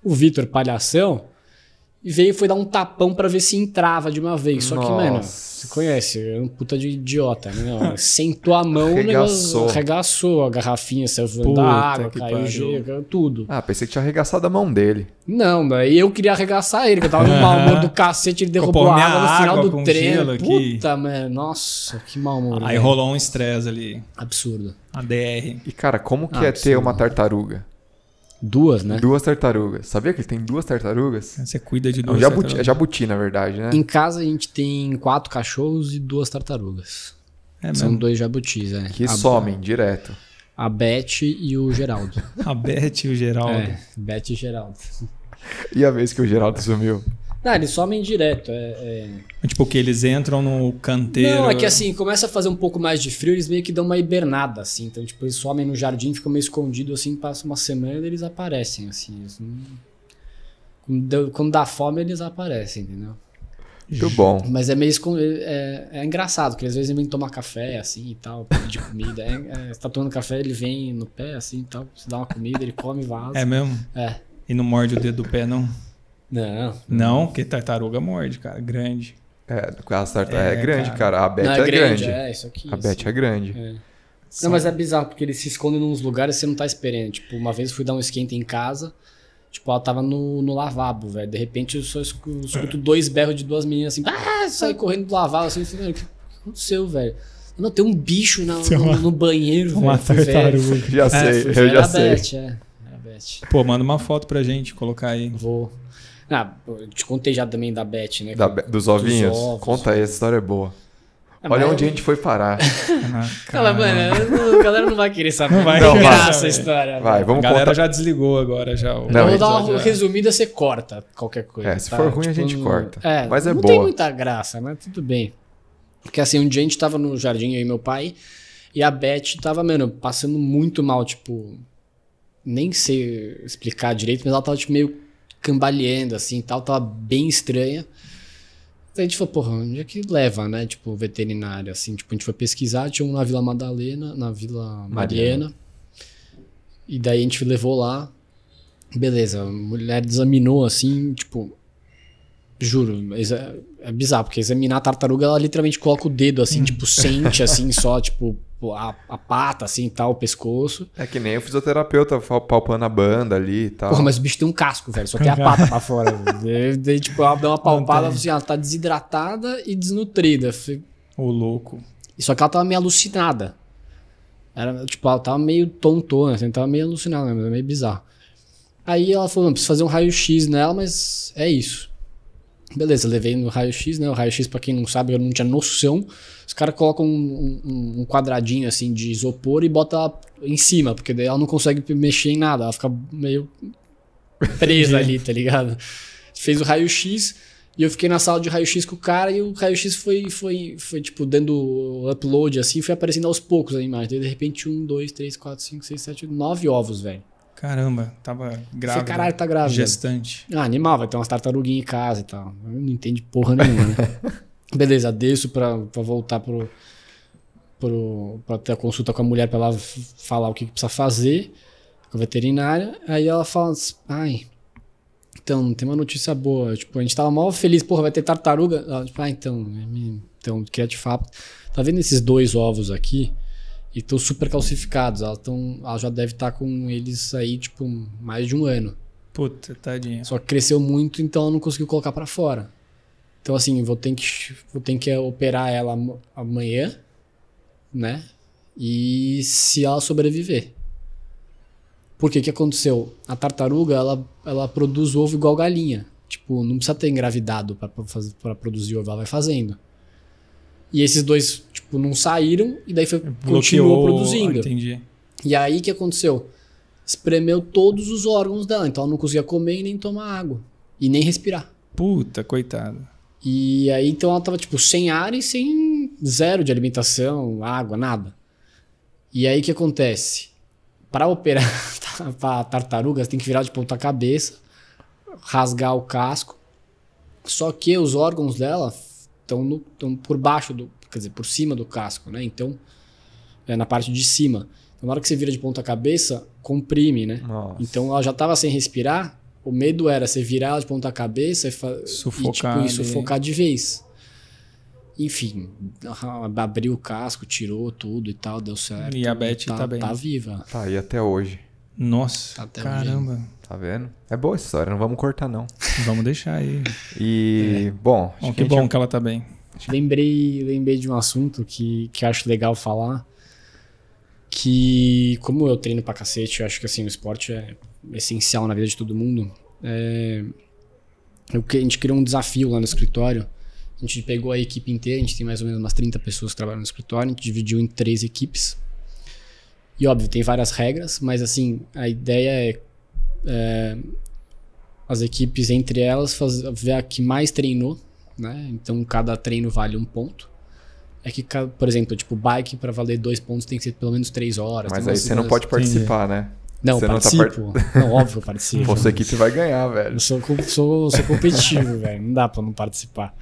O Vitor Palhação e veio e foi dar um tapão para ver se entrava de uma vez. Só Nossa. que, mano, você conhece, é um puta de idiota, né? Sentou a mão, arregaçou. arregaçou, a garrafinha saiu voando da água, caiu gelo, tudo. Ah, pensei que tinha arregaçado a mão dele. Não, daí eu queria arregaçar ele, que eu tava no mau humor do cacete, ele derrubou Pô, a água no final água do treino. Puta, mano, nossa, que mau humor. Aí rolou um estresse ali. Absurdo. A DR. E cara, como que é ah, é absurdo. ter uma tartaruga? Duas, né? Duas tartarugas. Sabia que ele tem duas tartarugas? Você cuida de duas. É um jabuti, é jabuti, na verdade, né? Em casa a gente tem quatro cachorros e duas tartarugas. É São dois jabutis, é. Que a, somem a, direto. A Beth e o Geraldo. [LAUGHS] a Beth e o Geraldo. É, Beth e Geraldo. E a vez que o Geraldo sumiu? Não, eles somem direto. É, é... Tipo, que eles entram no canteiro. Não, é que assim, começa a fazer um pouco mais de frio, eles meio que dão uma hibernada, assim. Então, tipo, eles somem no jardim, ficam meio escondidos, assim, passa uma semana e eles aparecem, assim. Eles não... Quando dá fome, eles aparecem, entendeu? Muito bom. Mas é meio é, é engraçado, porque às vezes ele vem tomar café assim e tal, pedir comida. É, é, você tá tomando café, ele vem no pé assim e tal, você dá uma comida, ele come vaza. É mesmo? É. E não morde o dedo do pé, não? Não. Não, porque tartaruga morde, cara. Grande. É, as tartar... é, é grande, cara. cara. A Beth é, é grande. É, isso aqui. A isso. Beth é grande. É. Não, mas é bizarro, porque eles se escondem em uns lugares que você não tá esperando. Tipo, uma vez eu fui dar um esquenta em casa, tipo, ela tava no, no lavabo, velho. De repente eu só escuto, escuto é. dois berros de duas meninas assim, ah, sai correndo do lavabo, assim, assim o que aconteceu, velho? Não, tem um bicho na, no, no, banheiro, uma velho. tartaruga. [LAUGHS] Já é, sei, eu já é sei. Beth, é. Pô, manda uma foto pra gente colocar aí. Vou. Ah, te contei já também da Beth, né? Da, dos ovinhos. Dos ovos, Conta aí, essa história é boa. Ah, Olha mas... onde a gente foi parar. [LAUGHS] Fala, mano, a galera não vai querer saber. [LAUGHS] Não vai não, essa história. Vai, vamos a galera contar. já desligou agora. já. O... Não, vamos dar uma resumida, você corta qualquer coisa. É, se tá? for ruim, tipo, a gente não... corta. É, mas é não boa. Não tem muita graça, mas tudo bem. Porque assim, um dia a gente tava no jardim, eu e meu pai, e a Beth tava, mano, passando muito mal, tipo. Nem sei explicar direito, mas ela tava tipo, meio cambaleando, assim tal, tava bem estranha. Daí a gente falou, porra, onde é que leva, né? Tipo, veterinário, assim, tipo, a gente foi pesquisar, tinha um na Vila Madalena, na Vila Mariana. Mariana. E daí a gente levou lá. Beleza, a mulher examinou assim, tipo, Juro, é bizarro, porque examinar a tartaruga, ela literalmente coloca o dedo assim, hum. tipo, sente assim [LAUGHS] só, tipo, a, a pata assim tal, o pescoço. É que nem o fisioterapeuta palpando a banda ali e tal. Pô, mas o bicho tem um casco, velho, só tem a pata pra fora. Daí, tipo, ela dá uma palpada, assim, ela tá desidratada e desnutrida. O louco. Só que ela tava meio alucinada. Era, tipo, ela tava meio tontona, assim, tava meio alucinada, é meio bizarro. Aí ela falou, não, preciso fazer um raio-x nela, mas é isso. Beleza, levei no raio-x, né? O raio-x, pra quem não sabe, eu não tinha noção. Os caras colocam um, um, um, quadradinho assim de isopor e bota em cima, porque daí ela não consegue mexer em nada, ela fica meio presa ali, tá ligado? Fez o raio-x e eu fiquei na sala de raio-x com o cara e o raio-x foi, foi, foi, tipo, dando upload assim, foi aparecendo aos poucos a imagem. Daí, de repente, um, dois, três, quatro, cinco, seis, sete, nove ovos, velho. Caramba, tava grávida. Você, caralho, tá grávida. Gestante. Ah, animal, vai ter umas tartaruguinhas em casa e tal. Eu não entendo porra nenhuma, né? [LAUGHS] Beleza, desço pra, pra voltar pro, pro, pra ter a consulta com a mulher pra ela falar o que, que precisa fazer com a veterinária. Aí ela fala assim, ai, então, tem uma notícia boa. Tipo, a gente tava mal feliz, porra, vai ter tartaruga. Ela, tipo, ah, então, é então, queria te falar. Tá vendo esses dois ovos aqui? e estão super calcificados. Elas, tão, elas já devem estar com eles aí, tipo, mais de um ano. Puta, tadinha. Só que cresceu muito, então ela não conseguiu colocar para fora. Então, assim, vou ter, que, vou ter que operar ela amanhã, né? E se ela sobreviver. Porque o que aconteceu? A tartaruga, ela, ela produz ovo igual galinha. Tipo, não precisa ter engravidado para produzir ovo, ela vai fazendo. E esses dois, tipo, não saíram e daí foi, Bloqueou, continuou produzindo. Entendi. E aí o que aconteceu? Espremeu todos os órgãos dela, então ela não conseguia comer e nem tomar água. E nem respirar. Puta, coitada. E aí então ela tava, tipo, sem ar e sem zero de alimentação, água, nada. E aí o que acontece? Para operar [LAUGHS] a tartaruga, você tem que virar de ponta cabeça, rasgar o casco. Só que os órgãos dela estão por baixo do, quer dizer, por cima do casco, né? Então, é na parte de cima. Então, na hora que você vira de ponta cabeça, comprime, né? Nossa. Então, ela já estava sem respirar. O medo era você virar ela de ponta cabeça e, sufocar, e, tipo, e sufocar de vez. Enfim, abriu o casco, tirou tudo e tal, deu certo. E a Beth tá, tá bem. Tá viva. Tá, e até hoje. Nossa, tá caramba. tá vendo? É boa essa história, não vamos cortar, não. [LAUGHS] Vamos deixar aí. E, é. bom... bom que, que bom que ela tá bem. Lembrei, lembrei de um assunto que, que acho legal falar, que como eu treino pra cacete, eu acho que assim, o esporte é essencial na vida de todo mundo. É, eu, a gente criou um desafio lá no escritório, a gente pegou a equipe inteira, a gente tem mais ou menos umas 30 pessoas que trabalham no escritório, a gente dividiu em três equipes, e óbvio, tem várias regras, mas assim, a ideia é, é as equipes entre elas faz, ver a que mais treinou, né? Então cada treino vale um ponto. É que, por exemplo, tipo, bike para valer dois pontos tem que ser pelo menos três horas. Mas aí você não pode participar, né? Não, você participo. Não, tá part... não, óbvio que eu participo. Pô, sua equipe vai ganhar, velho. Eu sou, sou, sou competitivo, [LAUGHS] velho. Não dá pra não participar.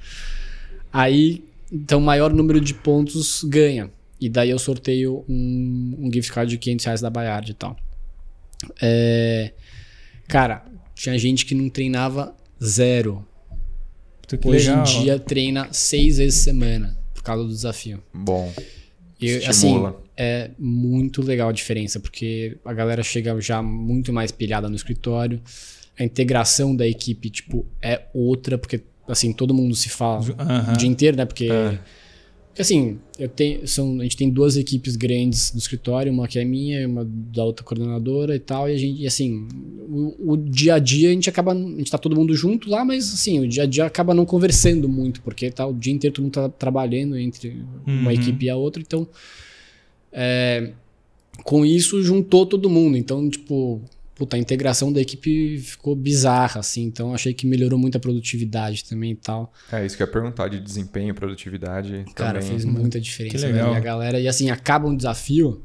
Aí, então, maior número de pontos ganha. E daí eu sorteio um, um gift card de 500 reais da Bayard e tal. É, cara, tinha gente que não treinava zero. Hoje legal. em dia treina seis vezes semana por causa do desafio. Bom. Assim, é muito legal a diferença, porque a galera chega já muito mais pilhada no escritório. A integração da equipe, tipo, é outra, porque assim, todo mundo se fala o dia inteiro, né? Porque. É Assim, eu tenho, são, a gente tem duas equipes grandes do escritório, uma que é minha, uma da outra coordenadora e tal, e a gente, e assim, o, o, dia a dia a gente acaba, a gente tá todo mundo junto lá, mas assim, o dia a dia acaba não conversando muito, porque tá o dia inteiro todo mundo tá trabalhando entre uma uhum. equipe e a outra, então é, com isso juntou todo mundo, então tipo puta, a integração da equipe ficou bizarra, assim. Então, achei que melhorou muito a produtividade também e tal. É, isso que eu ia perguntar de desempenho, produtividade. Cara, também. fez uhum. muita diferença, que legal. a galera. E assim, acaba um desafio.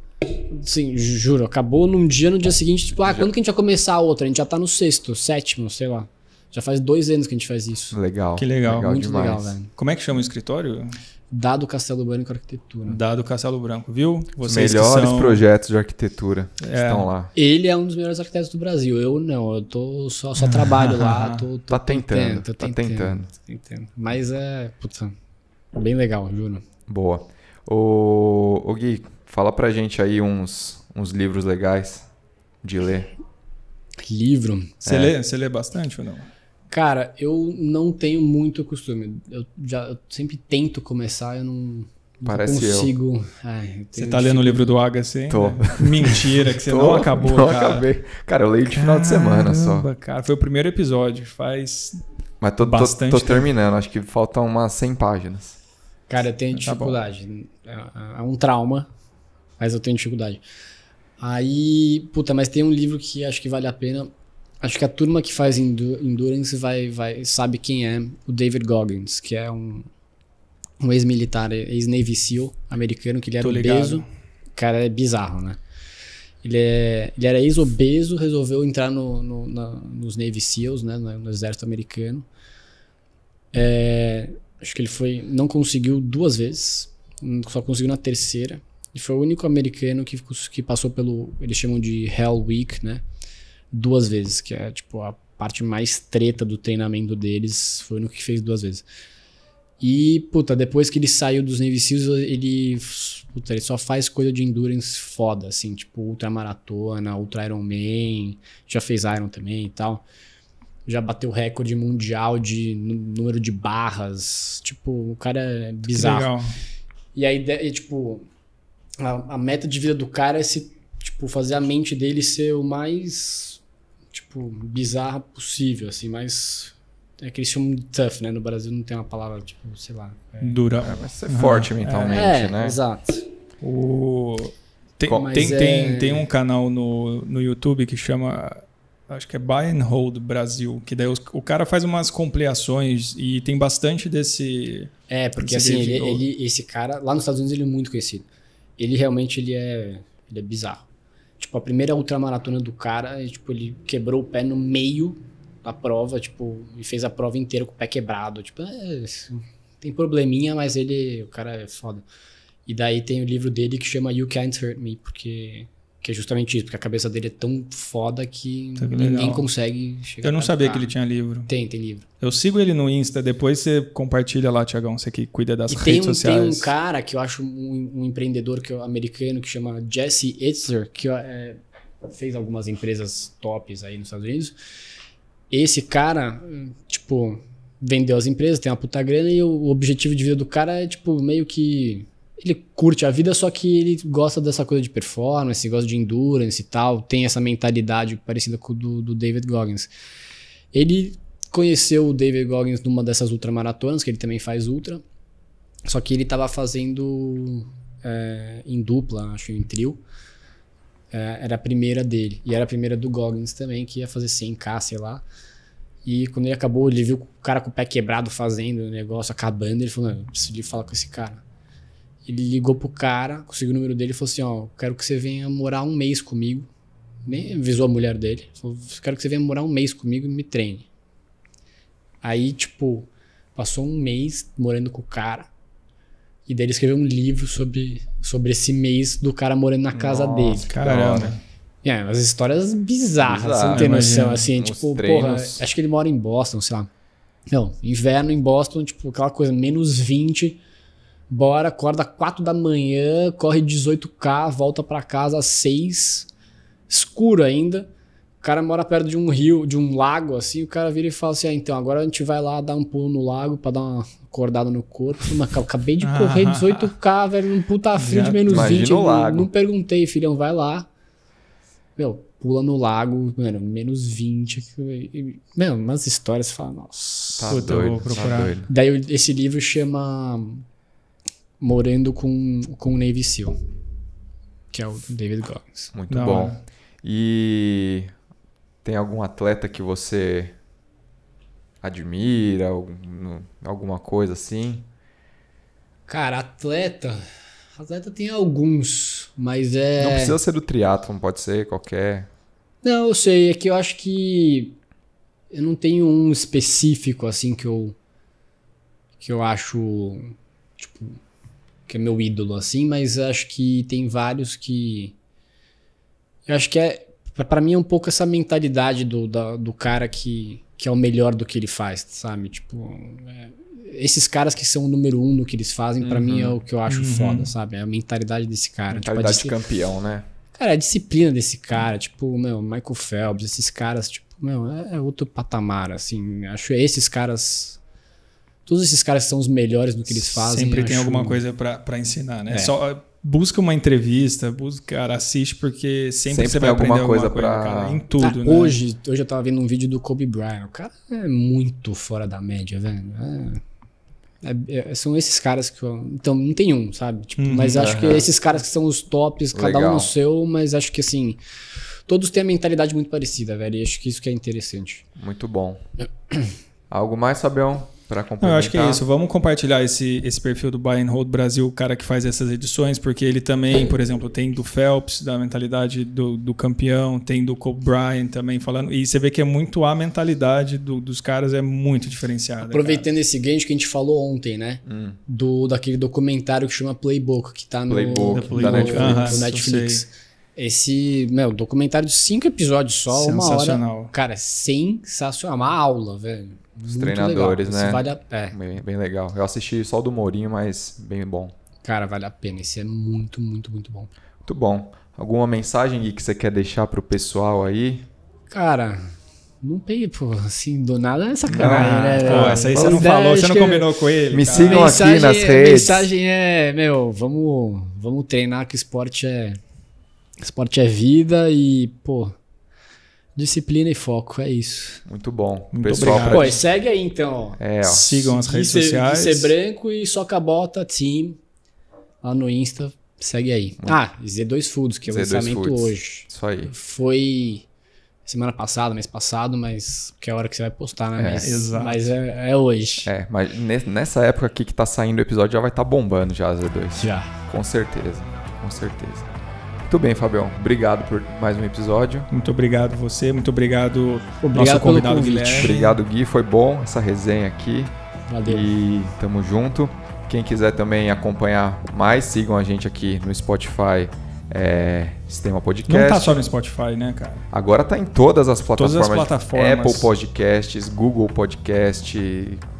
Sim, juro, acabou num dia, no dia seguinte, tipo, ah, já... quando que a gente vai começar a outra? A gente já tá no sexto, sétimo, sei lá. Já faz dois anos que a gente faz isso. Legal. Que legal. legal Muito demais. legal, velho. Como é que chama o escritório? Dado Castelo Branco Arquitetura. Dado Castelo Branco, viu? Vocês melhores são... projetos de arquitetura é. estão lá. Ele é um dos melhores arquitetos do Brasil. Eu não, eu tô só, só trabalho lá. [LAUGHS] Tô, tô tá tentando, tentando, tá tentando. tentando. tentando. Mas é, puta, bem legal, juro. Boa. O, o Gui, fala pra gente aí uns, uns livros legais de ler. Livro? Você, é. lê, você lê bastante ou não? Cara, eu não tenho muito costume. Eu já eu sempre tento começar, eu não, consigo. Eu. É, Ai, eu você tá lendo o livro do Agassi? Tô. Mentira, que você [LAUGHS] Tô, não acabou, não cara. acabei. Cara, eu leio de final de semana só. cara, foi o primeiro episódio, faz Mas tô, bastante tô, tô terminando, acho que faltam umas 100 páginas. Cara, eu tenho tá dificuldade. Tá é um trauma, mas eu tenho dificuldade. Aí, puta, mas tem um livro que acho que vale a pena. Acho que a turma que faz endurance vai, vai sabe quem é o David Goggins, que é um, um ex-militar, ex-Navy SEAL americano, que ele era obeso. cara é bizarro, né? Ele, é, ele era ex-obeso, resolveu entrar no, no na, nos Navy SEALs, né, no, no exército americano. É, acho que ele foi, não conseguiu duas vezes, hum, só conseguiu na terceira. E foi o único americano que, que passou pelo, eles chamam de Hell Week, né? duas vezes, que é tipo a parte mais treta do treinamento deles, foi no que fez duas vezes. E, puta, depois que ele saiu dos Navy Seals, ele, puta, ele só faz coisa de endurance foda, assim, tipo ultramaratona, ultra Iron Man, já fez Iron também e tal. Já bateu recorde mundial de número de barras, tipo, o cara é bizarro. E aí, e, tipo, a, a meta de vida do cara é se, tipo, fazer a mente dele ser o mais tipo, bizarra possível, assim, mas é aquele filme de tough, né? No Brasil não tem uma palavra, tipo, sei lá. É... Dura. É, mas é forte uhum. mentalmente, é, né? Exato. O... Tem, tem, é... tem, tem um canal no, no YouTube que chama. Acho que é Buy and Hold Brasil, que daí o, o cara faz umas compilações e tem bastante desse. É, porque desse assim, ele, ele, esse cara, lá nos Estados Unidos ele é muito conhecido. Ele realmente ele é, ele é bizarro. Tipo, a primeira ultramaratona do cara, tipo, ele quebrou o pé no meio da prova, tipo, e fez a prova inteira com o pé quebrado. Tipo, é, tem probleminha, mas ele, o cara é foda. E daí tem o livro dele que chama You Can't Hurt Me, porque que é justamente isso, porque a cabeça dele é tão foda que tá ninguém legal. consegue chegar. Eu não sabia que ele tinha livro. Tem, tem livro. Eu sigo ele no Insta, depois você compartilha lá, Tiagão, você que cuida das e redes tem um, sociais. Tem um cara que eu acho um, um empreendedor que é americano que chama Jesse Itzler, que é, fez algumas empresas tops aí nos Estados Unidos. Esse cara, tipo, vendeu as empresas, tem uma puta grana e o objetivo de vida do cara é, tipo, meio que ele curte a vida, só que ele gosta dessa coisa de performance, gosta de endurance e tal, tem essa mentalidade parecida com do, do David Goggins. Ele conheceu o David Goggins numa dessas ultramaratonas, que ele também faz ultra, só que ele estava fazendo é, em dupla, acho, em trio. É, era a primeira dele, e era a primeira do Goggins também, que ia fazer 100k, sei lá. E quando ele acabou, ele viu o cara com o pé quebrado fazendo o negócio, acabando, ele falou, não, eu preciso falar com esse cara. Ele ligou pro cara, conseguiu o número dele e falou assim: Ó, quero que você venha morar um mês comigo. Nem avisou a mulher dele. Falou, quero que você venha morar um mês comigo e me treine. Aí, tipo, passou um mês morando com o cara. E daí ele escreveu um livro sobre, sobre esse mês do cara morando na casa Nossa, dele. Caramba. É, umas histórias bizarras, Bizarro, você não tem noção. Assim, Os tipo, treinos. porra, acho que ele mora em Boston, sei lá. Não, inverno em Boston, tipo, aquela coisa, menos 20 Bora, acorda 4 da manhã, corre 18K, volta para casa às 6, escuro ainda. O cara mora perto de um rio, de um lago, assim, o cara vira e fala assim: ah, então, agora a gente vai lá dar um pulo no lago pra dar uma acordada no corpo. Mas acabei de correr 18K, [LAUGHS] velho, num puta frio Já de menos 20. não, não perguntei, filhão, vai lá. Meu, pula no lago, mano, menos 20. Mano, umas histórias você fala, nossa. Tá Puta, doido, eu vou procurar. Tá doido. Tá Daí esse livro chama morando com, com o Navy SEAL, que é o David Goggins. Muito bom. E tem algum atleta que você admira, alguma coisa assim? Cara, atleta. Atleta tem alguns, mas é. Não precisa ser do triatlon, pode ser qualquer. Não, eu sei. É que eu acho que eu não tenho um específico assim que eu que eu acho tipo que é meu ídolo, assim, mas acho que tem vários que. Eu acho que é. para mim é um pouco essa mentalidade do, da, do cara que, que é o melhor do que ele faz, sabe? Tipo. É, esses caras que são o número um no que eles fazem, uhum. para mim é uhum. o que eu acho uhum. foda, sabe? É a mentalidade desse cara. Tipo, mentalidade tipo, de campeão, né? Cara, a disciplina desse cara, tipo, meu, Michael Phelps, esses caras, tipo, meu, é, é outro patamar, assim. Acho esses caras Todos esses caras são os melhores no que eles fazem. Sempre tem acho... alguma coisa para ensinar, né? É. Só ah, busca uma entrevista, busca, cara, assiste porque sempre, sempre você vai alguma aprender coisa alguma coisa, pra... em tudo, ah, né? Hoje, hoje eu tava vendo um vídeo do Kobe Bryant. O cara é muito fora da média, velho. É, é, é são esses caras que então não tem um, sabe? Tipo, uhum. mas acho que esses caras que são os tops, cada um no seu, mas acho que assim, todos têm a mentalidade muito parecida, velho. E acho que isso que é interessante. Muito bom. [CLEARS THROAT] Algo mais, Fabião? para complementar. Eu acho que é isso. Vamos compartilhar esse, esse perfil do Buy and Hold Brasil, o cara que faz essas edições, porque ele também, por exemplo, tem do Phelps, da mentalidade do, do campeão, tem do Kobe Bryant também falando. E você vê que é muito a mentalidade do, dos caras é muito diferenciada. Aproveitando cara. esse gancho que a gente falou ontem, né? Hum. Do, daquele documentário que chama Playbook, que tá no Playbook, é, Playbook, da Netflix. Netflix. Esse, meu, documentário de cinco episódios só, uma hora. Cara, sensacional. Uma aula, velho. Os Muito treinadores, legal. né? Vale a... pena Bem, bem, legal. Eu assisti só o do Mourinho, mas bem bom. Cara, vale a pena. Esse é muito, muito, muito bom. Muito bom. Alguma mensagem Gui, que você quer deixar pro pessoal aí? Cara, não peguei, pô, assim, do nada é sacanagem, ah, né? Pô, essa aí você não ideia, falou, você não combinou com ele. Me cara. sigam mensagem, aqui nas é, redes. A mensagem é, meu, vamos, vamos treinar que esporte é Esporte é vida e, pô, disciplina e foco, é isso. Muito bom. Muito Pessoal obrigado. Pô, segue aí então. É, ó. Sigam as redes ser, sociais. Ser branco e soca bota team lá no Insta. Segue aí. Ah, Z2 Foods, que é o Z2 lançamento Foods. hoje. Isso aí. Foi semana passada, mês passado, mas que é a hora que você vai postar, né? É, mas, exato. Mas é, é, hoje. É, mas nessa época aqui que tá saindo o episódio já vai estar tá bombando já, Z2. Já. Com certeza, com certeza. Muito bem, Fabião. Obrigado por mais um episódio. Muito obrigado você, muito obrigado, obrigado nosso convidado Guilherme. Obrigado, Gui. Foi bom essa resenha aqui. Valeu. E tamo junto. Quem quiser também acompanhar mais, sigam a gente aqui no Spotify é, Sistema Podcast. Não tá só no Spotify, né, cara? Agora tá em todas as plataformas. Todas as plataformas. Apple Podcasts, Google Podcast,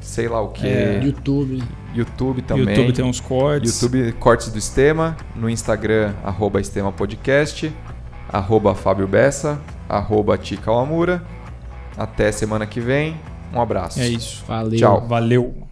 sei lá o que. É, YouTube. YouTube também. YouTube tem uns cortes. YouTube, cortes do Estema. No Instagram, arroba Estema Podcast, arroba Fábio Bessa, arroba Tica Amura. Até semana que vem. Um abraço. É isso. Valeu. Tchau. Valeu.